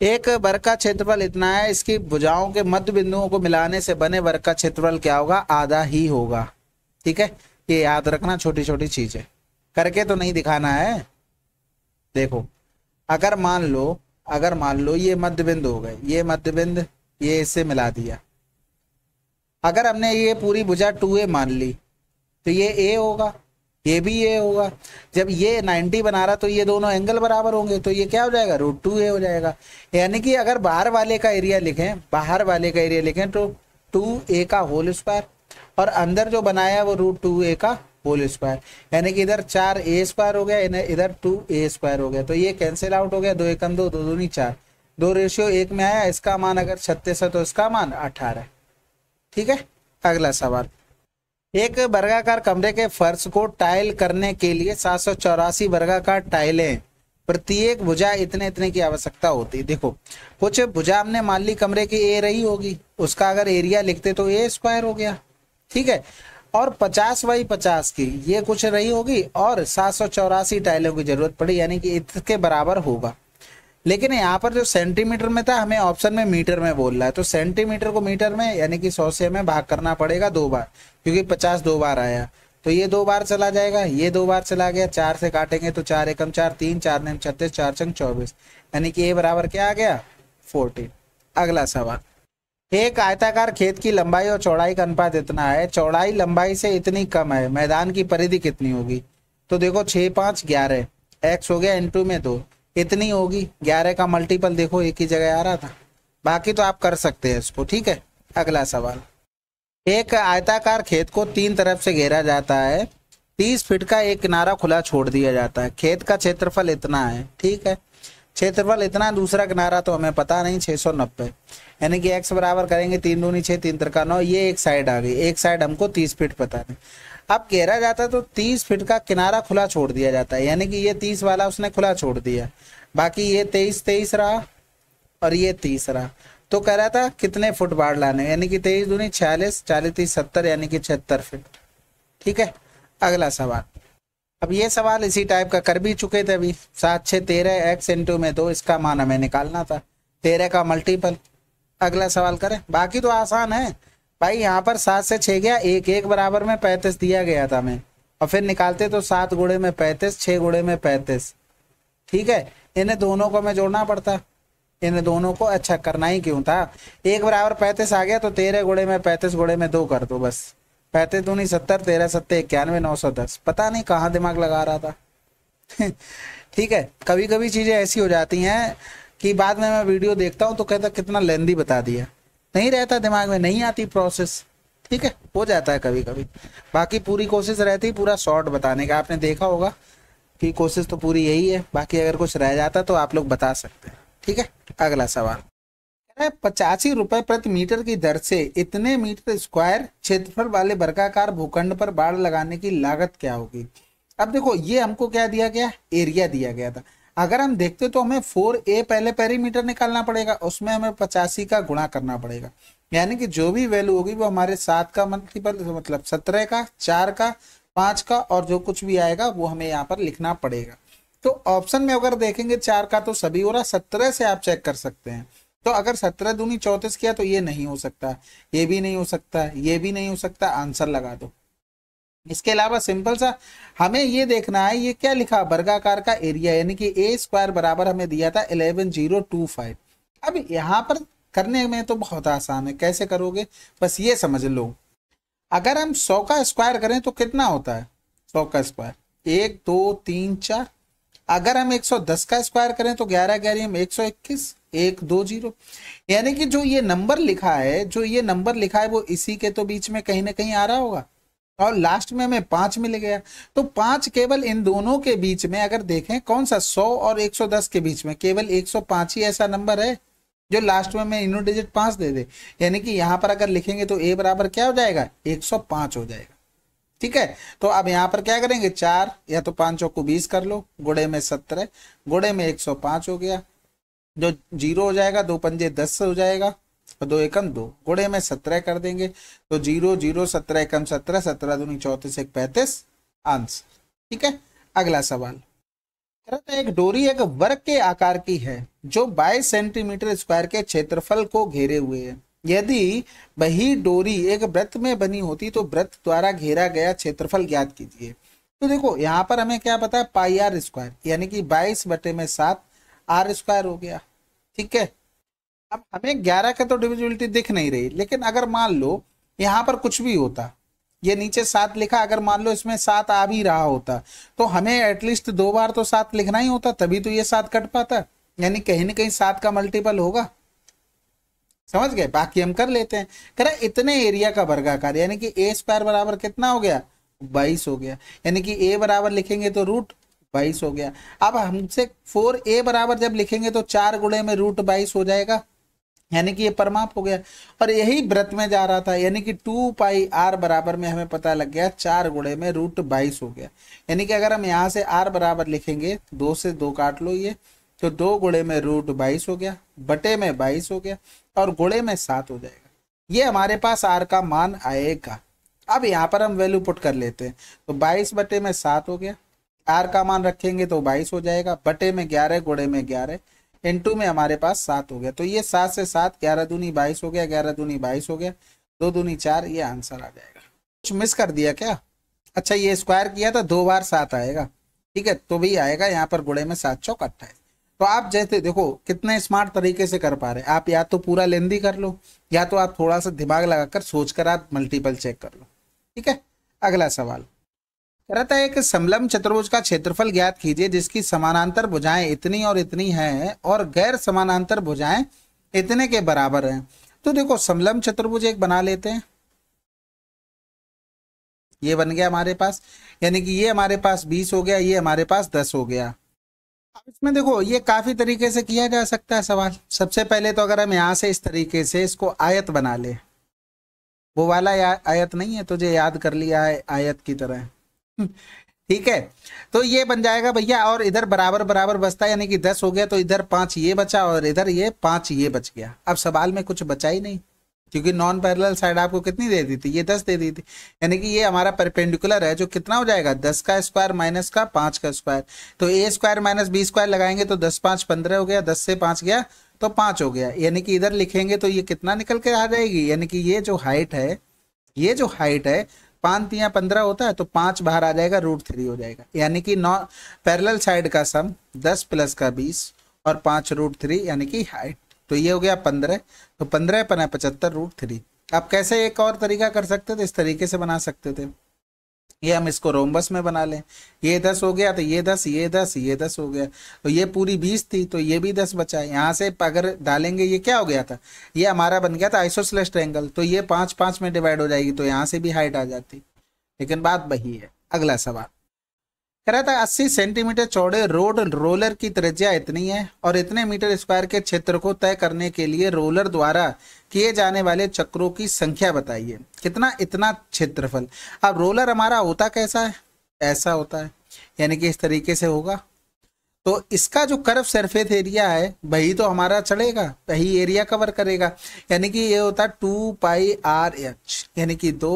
एक वर्ग का क्षेत्रफल इतना है इसकी भुजाओं के मध्य बिंदुओं को मिलाने से बने वर्ग का क्षेत्रफल क्या होगा आधा ही होगा ठीक है ये याद रखना छोटी छोटी चीज है करके तो नहीं दिखाना है देखो अगर मान लो अगर मान लो ये मध्य बिंदु हो गए ये मध्य बिंदु ये इससे मिला दिया अगर हमने ये पूरी भुजा टू ए मान ली तो ये ए होगा ये भी ये होगा जब ये 90 बना रहा तो ये दोनों एंगल बराबर होंगे तो ये क्या हो जाएगा रूट टू ए हो जाएगा यानी कि अगर बाहर वाले का एरिया लिखें बाहर वाले का एरिया लिखें तो टू ए का होल स्क्वायर और अंदर जो बनाया है वो रूट टू ए का होल स्क्वायर यानी कि इधर चार ए स्क्वायर हो गया इधर टू ए स्क्वायर हो गया तो ये कैंसिल आउट हो गया दो एकम दो दो नहीं चार दो रेशियो एक में आया इसका मान अगर छत्तीस है तो इसका मान अठारह ठीक है अगला सवाल एक वर्गाकार कमरे के फर्श को टाइल करने के लिए सात सौ चौरासी वर्गाकार टाइलें प्रत्येक भुजा इतने इतने की आवश्यकता होती है देखो कुछ भुजा हमने मान ली कमरे की ए रही होगी उसका अगर एरिया लिखते तो ए स्क्वायर हो गया ठीक है और पचास बाई पचास की ये कुछ रही होगी और सात सौ चौरासी टाइलों की जरूरत पड़ी यानी कि इसके बराबर होगा लेकिन यहाँ पर जो सेंटीमीटर में था हमें ऑप्शन में मीटर में बोल रहा है तो सेंटीमीटर को मीटर में यानी कि सौ से हमें भाग करना पड़ेगा दो बार क्योंकि पचास दो बार आया तो ये दो बार चला जाएगा ये दो बार चला गया चार से काटेंगे तो चार एकम चार तीन चार नम छत्तीस चार चंग चौबीस यानी कि ए बराबर क्या आ गया फोर्टीन अगला सवाल एक आयताकार खेत की लंबाई और चौड़ाई का अनुपात इतना है चौड़ाई लंबाई से इतनी कम है मैदान की परिधि कितनी होगी तो देखो छः पाँच ग्यारह एक्स हो गया इंटू में दो इतनी होगी ग्यारह का मल्टीपल देखो एक ही जगह आ रहा था बाकी तो आप कर सकते हैं इसको ठीक है अगला सवाल एक आयताकार खेत को तीन तरफ से घेरा जाता है तीस फीट का एक किनारा खुला छोड़ दिया जाता है खेत का क्षेत्रफल इतना है ठीक है क्षेत्रफल इतना दूसरा किनारा तो हमें पता नहीं छह सौ नब्बे यानी कि एक्स बराबर करेंगे तीन दूनी छह तीन तरका नौ ये एक साइड आ गई एक साइड हमको तीस फीट पता नहीं अब घेरा जाता है तो तीस फीट का किनारा खुला छोड़ दिया जाता है यानी कि ये तीस वाला उसने खुला छोड़ दिया बाकी ये तेईस तेईस रहा और ये तीस रहा तो कह रहा था कितने फुट बाढ़ लाने यानी कि तेईस दूनी छियालीस चालीस तीस सत्तर यानी कि छिहत्तर फिट ठीक है अगला सवाल अब ये सवाल इसी टाइप का कर भी चुके थे अभी सात छः तेरह एक्स इंटू में दो इसका मान हमें निकालना था तेरह का मल्टीपल अगला सवाल करें बाकी तो आसान है भाई यहाँ पर सात से छः गया एक एक बराबर में पैंतीस दिया गया था हमें और फिर निकालते तो सात गुड़े में पैंतीस छः गुड़े में पैंतीस ठीक है इन्हें दोनों को हमें जोड़ना पड़ता इन दोनों को अच्छा करना ही क्यों था एक बराबर पैंतीस आ गया तो तेरह गुड़े में पैंतीस गुड़े में दो कर दो बस पैंतीस दूनी सत्तर तेरह सत्तर इक्यानवे नौ सौ दस पता नहीं कहाँ दिमाग लगा रहा था ठीक है कभी कभी चीज़ें ऐसी हो जाती हैं कि बाद में मैं वीडियो देखता हूँ तो कहता कितना लेंदी बता दिया नहीं रहता दिमाग में नहीं आती प्रोसेस ठीक है हो जाता है कभी कभी बाकी पूरी कोशिश रहती पूरा शॉर्ट बताने का आपने देखा होगा कि कोशिश तो पूरी यही है बाकी अगर कुछ रह जाता तो आप लोग बता सकते हैं ठीक है अगला सवाल पचासी रुपए प्रति मीटर की दर से इतने मीटर स्क्वायर क्षेत्रफल वाले वर्गाकार भूखंड पर बाढ़ लगाने की लागत क्या होगी अब देखो ये हमको क्या दिया गया एरिया दिया गया था अगर हम देखते तो हमें फोर ए पहले पेरीमीटर निकालना पड़ेगा उसमें हमें पचासी का गुणा करना पड़ेगा यानी कि जो भी वैल्यू होगी वो हमारे सात का मल्टीपल मतलब सत्रह का चार का पांच का और जो कुछ भी आएगा वो हमें यहाँ पर लिखना पड़ेगा तो ऑप्शन में अगर देखेंगे चार का तो सभी हो रहा सत्रह से आप चेक कर सकते हैं तो अगर सत्रह दूनी चौतीस किया तो ये नहीं हो सकता ये भी नहीं हो सकता ये भी नहीं हो सकता आंसर लगा दो इसके अलावा सिंपल सा हमें ये देखना है ये क्या लिखा वर्गाकार का एरिया यानी कि ए स्क्वायर बराबर हमें दिया था इलेवन जीरो टू फाइव अब यहाँ पर करने में तो बहुत आसान है कैसे करोगे बस ये समझ लो अगर हम सौ का स्क्वायर करें तो कितना होता है सौ का स्क्वायर एक दो तीन चार अगर हम 110 का स्क्वायर करें तो 11 ग्यारह एक सौ इक्कीस एक दो जीरो यानी कि जो ये नंबर लिखा है जो ये नंबर लिखा है वो इसी के तो बीच में कहीं ना कहीं आ रहा होगा और लास्ट में हमें पांच मिल गया तो पांच केवल इन दोनों के बीच में अगर देखें कौन सा सौ और एक सौ दस के बीच में केवल एक सौ पांच ही ऐसा नंबर है जो लास्ट में मैं इनो डिजिट पांच दे दे यानी कि यहां पर अगर लिखेंगे तो ए बराबर क्या हो जाएगा एक सौ पांच हो जाएगा ठीक है तो अब यहाँ पर क्या करेंगे चार या तो पांचों को बीस कर लो गुड़े में सत्रह गुड़े में एक सौ पांच हो गया जो जीरो हो जाएगा दो पंजे दस हो जाएगा और दो एकम दो गुड़े में सत्रह कर देंगे तो जीरो जीरो सत्रह एकम सत्रह सत्रह दूनी चौतीस एक पैंतीस आंसर ठीक है अगला सवाल एक डोरी एक वर्ग के आकार की है जो 22 सेंटीमीटर स्क्वायर के क्षेत्रफल को घेरे हुए है यदि वही डोरी एक व्रत में बनी होती तो व्रत द्वारा घेरा गया क्षेत्रफल ज्ञात कीजिए तो देखो यहाँ पर हमें क्या पता है पाई आर स्क्वायर यानी कि बाईस बटे में सात आर स्क्वायर हो गया ठीक है अब हमें ग्यारह का तो डिविजिबिलिटी दिख नहीं रही लेकिन अगर मान लो यहाँ पर कुछ भी होता ये नीचे सात लिखा अगर मान लो इसमें सात आ भी रहा होता तो हमें एटलीस्ट दो बार तो सात लिखना ही होता तभी तो ये सात कट पाता यानी कहीं ना कहीं सात का मल्टीपल होगा समझ गए बाकी हम कर लेते हैं करा इतने एरिया का वर्गाकार यानी कि ए स्क्वायर बराबर कितना हो गया बाईस हो गया यानी कि ए बराबर लिखेंगे तो रूट बाईस हो गया अब हमसे फोर ए बराबर जब लिखेंगे तो चार गुड़े में रूट बाईस हो जाएगा यानी कि ये परमाप हो गया और यही व्रत में जा रहा था यानी कि टू पाई आर बराबर में हमें पता लग गया चार गुड़े में रूट बाईस हो गया यानी कि अगर हम यहाँ से आर बराबर लिखेंगे दो से दो काट लो ये तो दो गुड़े में रूट बाईस हो गया बटे में बाईस हो गया और गुड़े में सात हो जाएगा ये हमारे पास आर का मान आएगा अब यहाँ पर हम वैल्यू पुट कर लेते हैं तो बाईस बटे में सात हो गया आर का मान रखेंगे तो बाईस हो जाएगा बटे में ग्यारह गुड़े में ग्यारह टू में हमारे पास सात हो गया तो ये सात से सात ग्यारह दूनी बाईस हो गया ग्यारह दूनी बाईस हो गया दो दूनी चार ये आंसर आ जाएगा कुछ मिस कर दिया क्या अच्छा ये स्क्वायर किया था दो बार सात आएगा ठीक है तो भी आएगा यहाँ पर गुड़े में सात चौक अट्ठाईस तो आप जैसे देखो कितने स्मार्ट तरीके से कर पा रहे आप या तो पूरा लेंदी कर लो या तो आप थोड़ा सा दिमाग लगाकर सोच कर आप मल्टीपल चेक कर लो ठीक है अगला सवाल रहता है कि समलम चतुर्भुज का क्षेत्रफल ज्ञात कीजिए जिसकी समानांतर भुजाएं इतनी और इतनी हैं और गैर समानांतर भुजाएं इतने के बराबर हैं तो देखो समलम चतुर्भुज एक बना लेते हैं ये बन गया हमारे पास यानी कि ये हमारे पास बीस हो गया ये हमारे पास दस हो गया अब इसमें देखो ये काफ़ी तरीके से किया जा सकता है सवाल सबसे पहले तो अगर हम यहाँ से इस तरीके से इसको आयत बना ले वो वाला आयत नहीं है तुझे याद कर लिया है आयत की तरह हम्म, ठीक है तो ये बन जाएगा भैया और इधर बराबर बराबर बचता है यानी कि दस हो गया तो इधर पाँच ये बचा और इधर ये पाँच ये बच गया अब सवाल में कुछ बचा ही नहीं क्योंकि नॉन पैरेलल साइड आपको कितनी दे दी थी ये दस दे दी थी यानी कि ये हमारा परपेंडिकुलर है जो कितना हो जाएगा दस का स्क्वायर माइनस का पांच का स्क्वायर तो a square minus b square लगाएंगे तो दस पांच पंद्रह हो गया दस से पाँच गया तो पांच हो गया यानी कि इधर लिखेंगे तो ये कितना निकल के आ जाएगी यानी कि ये जो हाइट है ये जो हाइट है पाँच या पंद्रह होता है तो पांच बाहर आ जाएगा रूट थ्री हो जाएगा यानी कि नॉन पैरल साइड का सम दस प्लस का बीस और पांच रूट थ्री यानी कि हाइट तो ये हो गया पंद्रह तो पंद्रह पना पचहत्तर रूट थ्री आप कैसे एक और तरीका कर सकते थे इस तरीके से बना सकते थे ये हम इसको रोमबस में बना लें ये दस हो गया तो ये दस ये दस ये दस हो गया तो ये पूरी बीस थी तो ये भी दस बचा यहाँ से अगर डालेंगे ये क्या हो गया था ये हमारा बन गया था आइसोसलेस ट्रैंगल तो ये पाँच पाँच में डिवाइड हो जाएगी तो यहाँ से भी हाइट आ जाती लेकिन बात वही है अगला सवाल कह रहा था अस्सी सेंटीमीटर चौड़े रोड रोलर की त्रिज्या इतनी है और इतने मीटर स्क्वायर के क्षेत्र को तय करने के लिए रोलर द्वारा किए जाने वाले चक्रों की संख्या बताइए कितना इतना क्षेत्रफल अब रोलर हमारा होता कैसा है ऐसा होता है यानी कि इस तरीके से होगा तो इसका जो कर्व सरफेस एरिया है वही तो हमारा चढ़ेगा वही एरिया कवर करेगा यानी कि ये होता है टू पाई आर एच यानी कि दो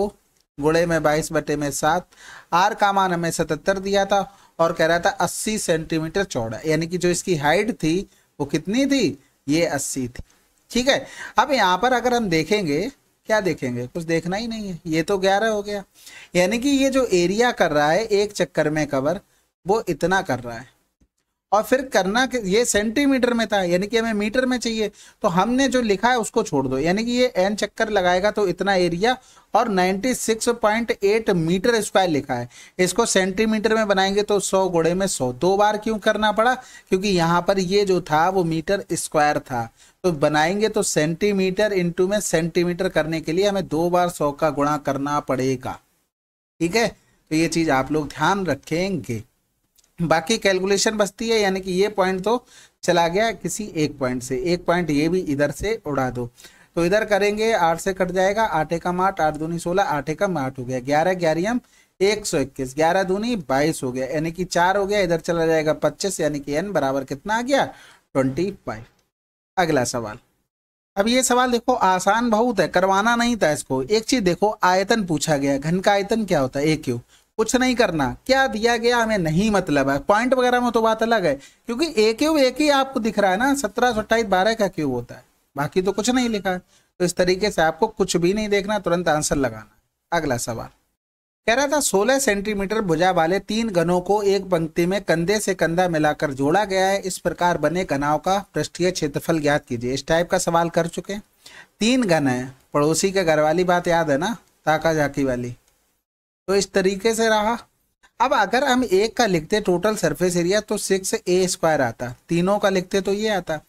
गुड़े में बाईस बटे में सात आर का मान हमें सतहत्तर दिया था और कह रहा था अस्सी सेंटीमीटर चौड़ा यानी कि जो इसकी हाइट थी वो कितनी थी ये अस्सी थी ठीक है अब यहाँ पर अगर हम देखेंगे क्या देखेंगे कुछ देखना ही नहीं है ये तो ग्यारह हो गया यानी कि ये जो एरिया कर रहा है एक चक्कर में कवर वो इतना कर रहा है और फिर करना ये सेंटीमीटर में था यानी कि हमें मीटर में चाहिए तो हमने जो लिखा है उसको छोड़ दो यानी कि ये एन चक्कर लगाएगा तो इतना एरिया और 96.8 मीटर स्क्वायर लिखा है इसको सेंटीमीटर में बनाएंगे तो 100 गोड़े में 100 दो बार क्यों करना पड़ा क्योंकि यहाँ पर ये जो था वो मीटर स्क्वायर था तो बनाएंगे तो सेंटीमीटर इंटू में सेंटीमीटर करने के लिए हमें दो बार सौ का गुणा करना पड़ेगा ठीक है तो ये चीज़ आप लोग ध्यान रखेंगे बाकी कैलकुलेशन बचती है यानी कि ये पॉइंट तो चला गया किसी एक पॉइंट से एक पॉइंट ये भी इधर से उड़ा दो तो इधर करेंगे आठ से कट जाएगा आठ कम आठ आठ दूनी सोलह आठ कम आठ हो गया ग्यारह ग्यारह एक सौ इक्कीस ग्यारह दूनी बाईस हो गया यानी कि चार हो गया इधर चला जाएगा पच्चीस यानी कि एन बराबर कितना आ गया ट्वेंटी फाइव अगला सवाल अब ये सवाल देखो आसान बहुत है करवाना नहीं था इसको एक चीज देखो आयतन पूछा गया घन का आयतन क्या होता है ए क्यू कुछ नहीं करना क्या दिया गया हमें नहीं मतलब है पॉइंट वगैरह में तो बात अलग है क्योंकि ए क्यूब एक ही आपको दिख रहा है ना सत्रह सौ अट्ठाईस बारह का क्यूब होता है बाकी तो कुछ नहीं लिखा है तो इस तरीके से आपको कुछ भी नहीं देखना तुरंत आंसर लगाना अगला सवाल कह रहा था सोलह सेंटीमीटर भुजा वाले तीन घनों को एक पंक्ति में कंधे से कंधा मिलाकर जोड़ा गया है इस प्रकार बने घनाओं का पृष्ठीय क्षेत्रफल ज्ञात कीजिए इस टाइप का सवाल कर चुके हैं तीन घन है पड़ोसी के घर वाली बात याद है ना ताका झाकी वाली तो इस तरीके से रहा अब अगर हम एक का लिखते टोटल सरफेस एरिया तो सिक्स ए स्क्वायर आता तीनों का लिखते तो ये आता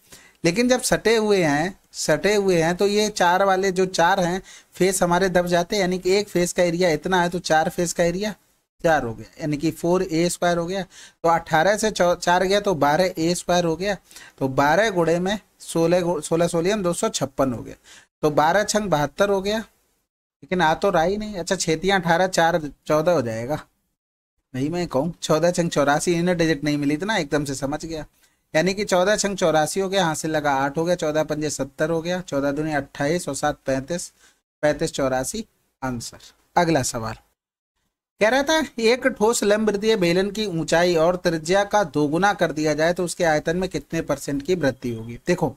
लेकिन जब सटे हुए हैं सटे हुए हैं तो ये चार वाले जो चार हैं फेस हमारे दब जाते हैं यानी कि एक फेस का एरिया इतना है तो चार फेस का एरिया चार हो गया यानी कि फोर ए स्क्वायर हो गया तो अट्ठारह से चार गया तो बारह ए स्क्वायर हो गया तो बारह गुड़े में सोलह सोलह सोलियम दो सौ छप्पन हो गया तो बारह छंग बहत्तर हो गया लेकिन आ तो रहा ही नहीं अच्छा छेतियाँ अठारह चार चौदह हो जाएगा नहीं मैं कहूँ चौदह छंग चौरासी इन्हें डिजिट नहीं मिली थी ना एकदम से समझ गया यानी कि चौदह छंग चौरासी हो गया हाँ से लगा आठ हो गया चौदह पंजे सत्तर हो गया चौदह दुनिया अट्ठाईस और सात पैंतीस पैंतीस चौरासी आंसर अगला सवाल कह रहा था एक ठोस लंबी बेलन की ऊंचाई और त्रिज्या का दोगुना कर दिया जाए तो उसके आयतन में कितने परसेंट की वृद्धि होगी देखो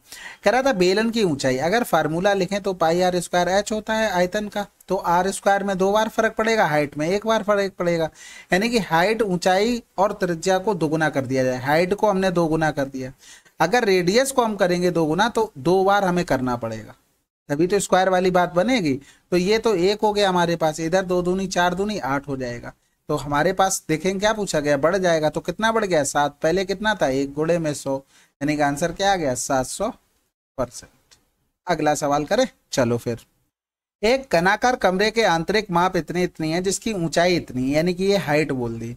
कह रहा था बेलन की ऊंचाई अगर फार्मूला लिखें तो पाई आर स्क्वायर एच होता है आयतन का तो आर स्क्वायर में दो बार फर्क पड़ेगा हाइट में एक बार फर्क पड़ेगा यानी कि हाइट ऊंचाई और त्रिज्या को दोगुना कर दिया जाए हाइट को हमने दोगुना कर दिया अगर रेडियस को हम करेंगे दोगुना तो दो बार हमें करना पड़ेगा तभी तो स्क्वायर वाली बात बनेगी तो ये तो एक हो गया हमारे पास इधर दो दूनी चार दूनी आठ हो जाएगा तो हमारे पास देखें क्या पूछा गया बढ़ जाएगा तो कितना बढ़ गया सात पहले कितना था एक गुड़े में सौ यानी कि आंसर क्या आ गया सात सौ परसेंट अगला सवाल करें चलो फिर एक कनाकार कमरे के आंतरिक माप इतनी इतनी है जिसकी ऊंचाई इतनी यानी कि ये हाइट बोल दी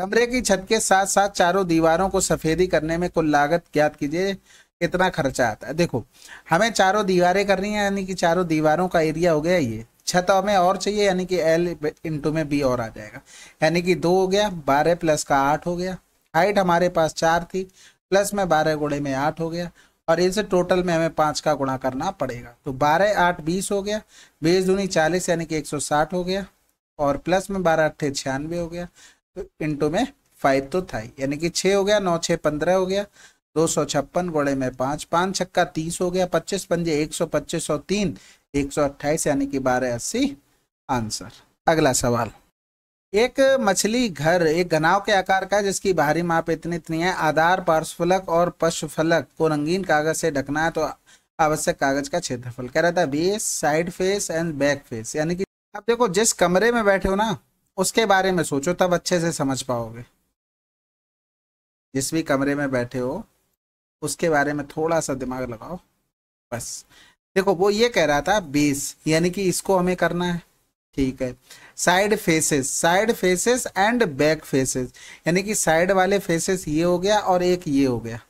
कमरे की छत के साथ साथ चारों दीवारों को सफेदी करने में कुल लागत ज्ञात कीजिए कितना खर्चा आता है देखो हमें चारों दीवारें करनी है यानी कि चारों दीवारों का एरिया हो गया ये छत हमें और चाहिए यानी कि एल इंटू में बी और आ जाएगा यानी कि दो हो गया बारह प्लस का आठ हो गया हाइट हमारे पास चार थी प्लस में बारह गुड़े में आठ हो गया और इसे टोटल में हमें पाँच का गुणा करना पड़ेगा तो बारह आठ बीस हो गया बीस दूनी चालीस यानी कि एक सौ साठ हो गया और प्लस में बारह अट्ठे छियानवे हो गया तो इंटू में फाइव तो था यानी कि छः हो गया नौ छः पंद्रह हो गया दो सौ छप्पन बड़े में पांच पांच छक्का तीस हो गया पच्चीस पंजे एक सौ पच्चीस और तीन एक सौ अट्ठाईस यानी कि बारह अस्सी आंसर अगला सवाल एक मछली घर एक घनाव के आकार का जिसकी बाहरी माप इतनी इतनी है आधार पार्श्वफलक और पशुफलक को रंगीन कागज से ढकना है तो आवश्यक कागज का क्षेत्रफल कह रहा था base side face and back face यानी कि अब देखो जिस कमरे में बैठे हो ना उसके बारे में सोचो तब अच्छे से समझ पाओगे जिस भी कमरे में बैठे हो उसके बारे में थोड़ा सा दिमाग लगाओ बस देखो वो ये कह रहा था बेस यानी कि इसको हमें करना है ठीक है side faces side faces and back faces यानी कि साइड वाले फेसेस ये हो गया और एक ये हो गया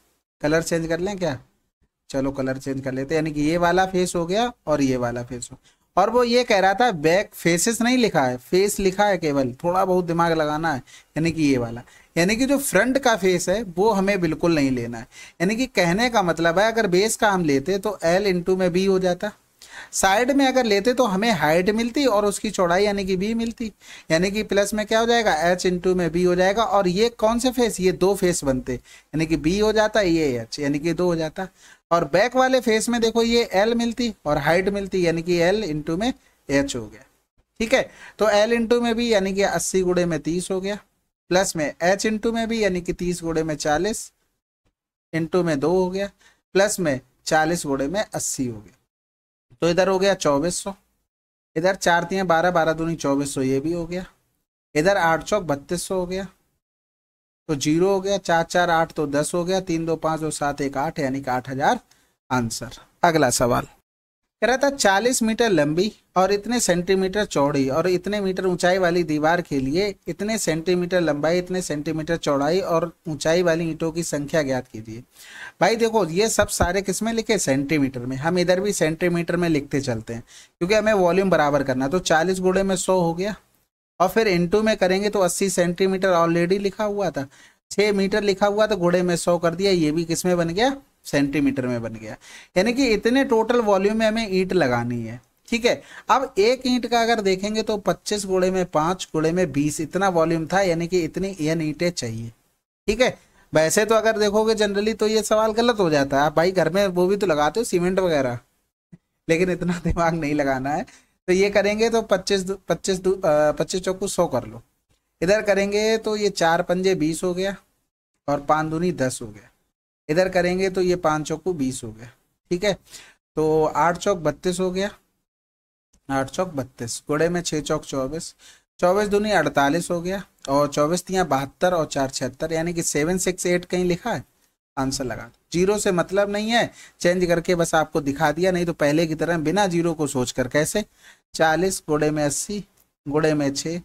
कलर चेंज कर लें क्या चलो कलर चेंज कर लेते हैं यानी कि ये वाला फेस हो गया और ये वाला फेस हो और वो ये कह रहा था बैक फेसेस नहीं लिखा है फेस लिखा है केवल थोड़ा बहुत दिमाग लगाना है यानी कि ये वाला यानी कि जो फ्रंट का फेस है वो हमें बिल्कुल नहीं लेना है यानी कि कहने का मतलब है अगर बेस का हम लेते तो एल इंटू में बी हो जाता साइड में अगर लेते तो हमें हाइट मिलती और उसकी चौड़ाई यानी कि बी मिलती यानी कि प्लस में क्या हो जाएगा एच इंटू में बी हो जाएगा और ये कौन से फेस ये दो फेस बनते यानी कि बी हो जाता ये एच यानी कि दो हो जाता और बैक वाले फेस में देखो ये एल मिलती और हाइट मिलती यानी कि एल इंटू में एच हो गया ठीक है तो एल इंटू में भी यानी कि अस्सी गुड़े में तीस हो गया प्लस में एच इंटू में भी यानी कि तीस गुड़े में चालीस इंटू में दो हो गया प्लस में चालीस गुड़े में अस्सी हो गया तो इधर हो गया चौबीस सौ इधर चार तीन बारह बारह दूनी चौबीस सौ ये भी हो गया इधर आठ चौक बत्तीस सौ हो गया तो जीरो हो गया चार चार आठ तो दस हो गया तीन दो पाँच दो सात एक आठ यानी कि आठ हजार आंसर अगला सवाल कह रहा था चालीस मीटर लंबी और इतने सेंटीमीटर चौड़ी और इतने मीटर ऊंचाई वाली दीवार के लिए इतने सेंटीमीटर लंबाई इतने सेंटीमीटर चौड़ाई और ऊंचाई वाली ईंटों की संख्या ज्ञात कीजिए भाई देखो ये सब सारे किस में लिखे सेंटीमीटर में हम इधर भी सेंटीमीटर में लिखते चलते हैं क्योंकि हमें वॉल्यूम बराबर करना तो चालीस गुड़े में सौ हो गया और फिर इंटू में करेंगे तो 80 सेंटीमीटर ऑलरेडी लिखा हुआ था 6 मीटर लिखा हुआ तो घोड़े में 100 कर दिया ये भी किस में बन गया सेंटीमीटर में बन गया यानी कि इतने टोटल वॉल्यूम में हमें ईंट लगानी है ठीक है अब एक ईंट का अगर देखेंगे तो 25 गुड़े में पांच गुड़े में 20 इतना वॉल्यूम था यानी कि इतनी एन ईंटें चाहिए ठीक है वैसे तो अगर देखोगे जनरली तो ये सवाल गलत हो जाता है भाई घर में वो भी तो लगाते हो सीमेंट वगैरह लेकिन इतना दिमाग नहीं लगाना है तो ये करेंगे तो पच्चीस पच्चीस पच्चीस चौकू सौ कर लो इधर करेंगे तो ये चार पंजे बीस हो गया और पाँच दूनी दस हो गया इधर करेंगे तो ये पाँच चौकू बीस हो गया ठीक है तो आठ चौक बत्तीस हो गया आठ चौक बत्तीस घोड़े में छः चौक चौबीस चौबीस दूनी अड़तालीस हो गया और चौबीस तियाँ बहत्तर और चार छिहत्तर यानी कि सेवन सिक्स एट कहीं लिखा है आंसर लगा दो जीरो से मतलब नहीं है चेंज करके बस आपको दिखा दिया नहीं तो पहले की तरह बिना जीरो को सोचकर कैसे चालीस गुड़े में अस्सी गुड़े में छः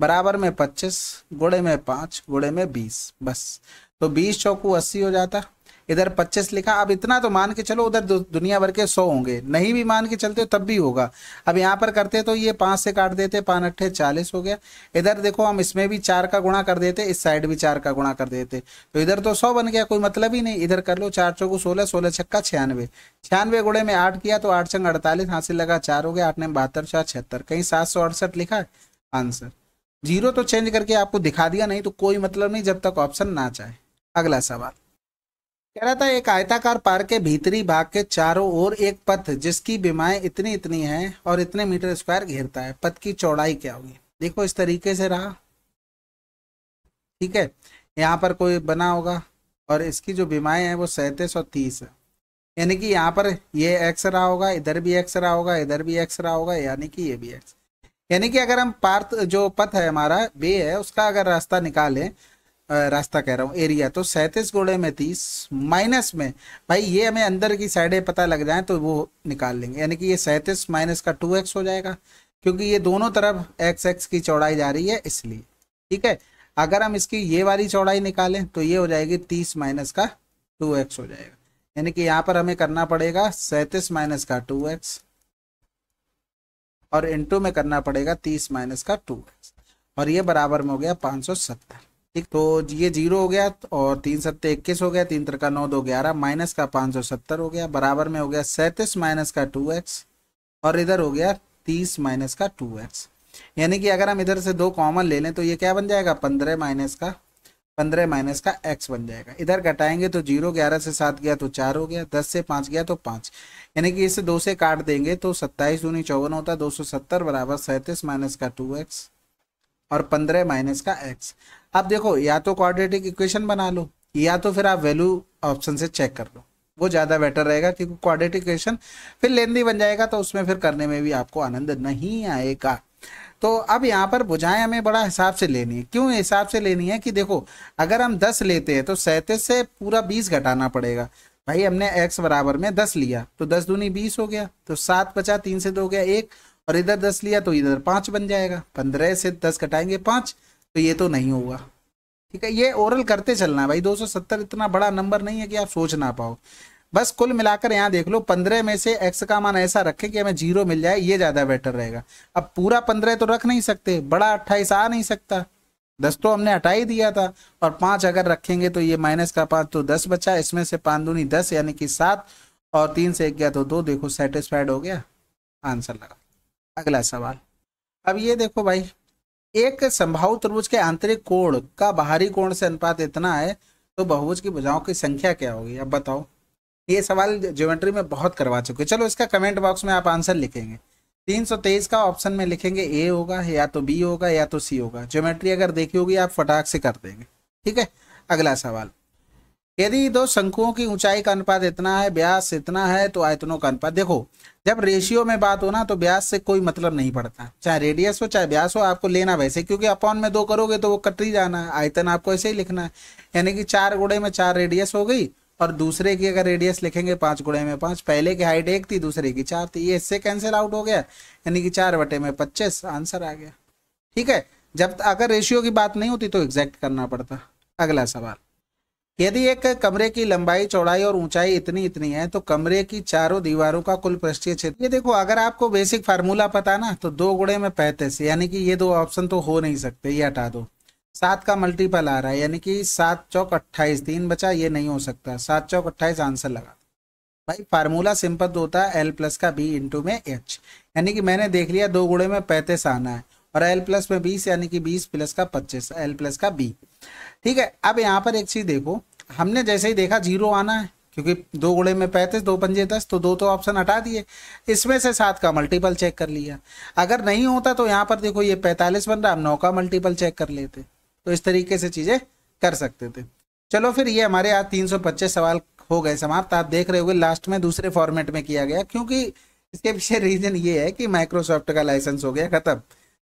बराबर में पच्चीस गुड़े में पाँच गुड़े में बीस बस तो बीस चौकू अस्सी हो जाता इधर पच्चीस लिखा अब इतना तो मान के चलो उधर दुनिया भर के सौ होंगे नहीं भी मान के चलते हो तब भी होगा अब यहाँ पर करते तो ये पाँच से काट देते पाँच अट्ठे चालीस हो गया इधर देखो हम इसमें भी चार का गुणा कर देते इस साइड भी चार का गुणा कर देते तो इधर तो सौ बन गया कोई मतलब ही नहीं इधर कर लो चार चौकू सोलह सोलह छक्का छियानवे छियानवे गुड़े में आठ किया तो आठ चंग अड़तालीस हासिल लगा चार हो गया आठ ने बहत्तर चार छिहत्तर कहीं सात सौ अड़सठ लिखा है आंसर जीरो तो चेंज करके आपको दिखा दिया नहीं तो कोई मतलब नहीं जब तक ऑप्शन ना चाहे अगला सवाल कह रहा था एक आयताकार पार्क के भीतरी भाग के चारों ओर एक पथ जिसकी बीमाएं इतनी इतनी है और इतने मीटर स्क्वायर घेरता है पथ की चौड़ाई क्या होगी देखो इस तरीके से रहा ठीक है यहाँ पर कोई बना होगा और इसकी जो बीमाएं हैं वो सैंतीस और तीस है यानी कि यहाँ पर ये एक्स रहा होगा इधर भी एक्स रहा होगा इधर भी एक्स रहा होगा यानी कि ये भी एक्स यानी कि अगर हम पार्थ जो पथ है हमारा बे है उसका अगर रास्ता निकालें रास्ता कह रहा हूँ एरिया तो सैंतीस गोड़े में तीस माइनस में भाई ये हमें अंदर की साइडें पता लग जाए तो वो निकाल लेंगे यानी कि ये सैंतीस माइनस का टू एक्स हो जाएगा क्योंकि ये दोनों तरफ एक्स एक्स की चौड़ाई जा रही है इसलिए ठीक है अगर हम इसकी ये वाली चौड़ाई निकालें तो ये हो जाएगी तीस माइनस का टू एक्स हो जाएगा यानी कि यहाँ पर हमें करना पड़ेगा सैंतीस माइनस का टू एक्स और इंटू में करना पड़ेगा तीस माइनस का टू एक्स और ये बराबर में हो गया पाँच सौ सत्तर ठीक तो ये जीरो हो गया और तीन सत्तर इक्कीस हो गया तीन तरका नौ दो ग्यारह माइनस का पाँच सौ सत्तर हो गया बराबर में हो गया सैंतीस माइनस का टू एक्स और इधर हो गया तीस माइनस का टू एक्स यानी कि अगर हम इधर से दो कॉमन ले लें तो ये क्या बन जाएगा पंद्रह माइनस का पंद्रह माइनस का एक्स बन जाएगा इधर घटाएंगे तो जीरो ग्यारह से सात गया तो चार हो गया दस से पाँच गया तो पाँच यानी कि इसे दो से काट देंगे तो सत्ताईस दूनी चौवन होता है दो सौ सत्तर बराबर सैंतीस माइनस का टू एक्स और पंद्रह माइनस का एक्स अब देखो या तो क्वाड्रेटिक इक्वेशन बना लो या तो फिर आप वैल्यू ऑप्शन से चेक कर लो वो ज़्यादा बेटर रहेगा क्योंकि क्वाड्रेटिक इक्वेशन फिर लेंदी बन जाएगा तो उसमें फिर करने में भी आपको आनंद नहीं आएगा तो अब यहाँ पर बुझाएं हमें बड़ा हिसाब से लेनी है क्यों हिसाब से लेनी है कि देखो अगर हम दस लेते हैं तो सैंतीस से पूरा बीस घटाना पड़ेगा भाई हमने एक्स बराबर में दस लिया तो दस दूनी बीस हो गया तो सात बचा तीन से दो गया एक और इधर दस लिया तो इधर पाँच बन जाएगा पंद्रह से दस कटाएंगे पाँच तो ये तो नहीं होगा ठीक है ये ओरल करते चलना है भाई सत्तर इतना बड़ा नंबर नहीं है कि आप सोच ना पाओ बस कुल मिलाकर यहाँ देख लो पंद्रह में से एक्स का मान ऐसा रखें कि हमें जीरो मिल जाए ये ज़्यादा बेटर रहेगा अब पूरा पंद्रह तो रख नहीं सकते बड़ा अट्ठाईस आ नहीं सकता दस तो हमने हटा ही दिया था और पाँच अगर रखेंगे तो ये माइनस का पाँच तो दस बचा इसमें से पाँच दूनी दस यानी कि सात और तीन से एक गया तो दो देखो सेटिस्फाइड हो गया आंसर लगा अगला सवाल अब ये देखो भाई एक संभाव त्रिभुज के आंतरिक कोण का बाहरी कोण से अनुपात इतना है तो बहुभुज की भुजाओं की संख्या क्या होगी अब बताओ ये सवाल ज्योमेट्री में बहुत करवा चुके चलो इसका कमेंट बॉक्स में आप आंसर लिखेंगे 323 का ऑप्शन में लिखेंगे ए होगा या तो बी होगा या तो सी होगा ज्योमेट्री अगर देखी होगी आप फटाक से कर देंगे ठीक है अगला सवाल यदि दो शंकुओं की ऊंचाई का अनुपात इतना है ब्यास इतना है तो आयतनों का अनुपात देखो जब रेशियो में बात हो ना तो ब्यास से कोई मतलब नहीं पड़ता चाहे रेडियस हो चाहे ब्यास हो आपको लेना वैसे क्योंकि अपॉन में दो करोगे तो वो कट ही जाना है आयतन आपको ऐसे ही लिखना है यानी कि चार गुड़े में चार रेडियस हो गई और दूसरे की अगर रेडियस लिखेंगे पांच गुड़े में पांच पहले की हाइट एक थी दूसरे की चार थी ये इससे कैंसिल आउट हो गया यानी कि चार बटे में पच्चीस आंसर आ गया ठीक है जब अगर रेशियो की बात नहीं होती तो एग्जैक्ट करना पड़ता अगला सवाल यदि एक कमरे की लंबाई चौड़ाई और ऊंचाई इतनी इतनी है तो कमरे की चारों दीवारों का कुल पृष्ठीय क्षेत्र ये देखो अगर आपको बेसिक फार्मूला पता ना तो दो गुड़े में पैंतीस यानी कि ये दो ऑप्शन तो हो नहीं सकते ये हटा दो सात का मल्टीपल आ रहा है यानी कि सात चौक अट्ठाईस तीन बचा ये नहीं हो सकता सात चौक अट्ठाईस आंसर लगा भाई फार्मूला सिंपल तो होता है एल प्लस का बी इंटू में एच यानी कि मैंने देख लिया दो गुड़े में पैंतीस आना है और एल प्लस में बीस यानी कि बीस प्लस का पच्चीस एल प्लस का बी ठीक है अब यहाँ पर एक चीज़ देखो हमने जैसे ही देखा जीरो आना है क्योंकि दो गुड़े में पैंतीस दो पंजे दस तो दो तो ऑप्शन हटा दिए इसमें से सात का मल्टीपल चेक कर लिया अगर नहीं होता तो यहाँ पर देखो ये पैंतालीस बन रहा हम नौ का मल्टीपल चेक कर लेते तो इस तरीके से चीज़ें कर सकते थे चलो फिर ये हमारे आज तीन सौ पच्चीस सवाल हो गए समाप्त आप देख रहे हो लास्ट में दूसरे फॉर्मेट में किया गया क्योंकि इसके पीछे रीज़न ये है कि माइक्रोसॉफ्ट का लाइसेंस हो गया ख़त्म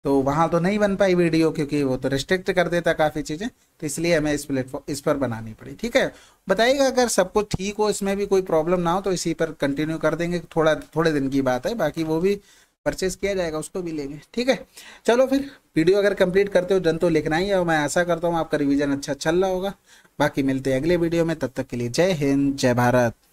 तो वहाँ तो नहीं बन पाई वीडियो क्योंकि वो तो रिस्ट्रिक्ट कर देता काफ़ी चीज़ें तो इसलिए हमें इस प्लेटफॉर्म इस पर बनानी पड़ी ठीक है बताइएगा अगर सब कुछ ठीक हो इसमें भी कोई प्रॉब्लम ना हो तो इसी पर कंटिन्यू कर देंगे थोड़ा थोड़े दिन की बात है बाकी वो भी परचेज किया जाएगा उसको भी लेंगे ठीक है चलो फिर वीडियो अगर कंप्लीट करते हो जन तो लिखना ही है और मैं ऐसा करता हूँ आपका रिविजन अच्छा चल रहा होगा बाकी मिलते हैं अगले वीडियो में तब तक के लिए जय हिंद जय भारत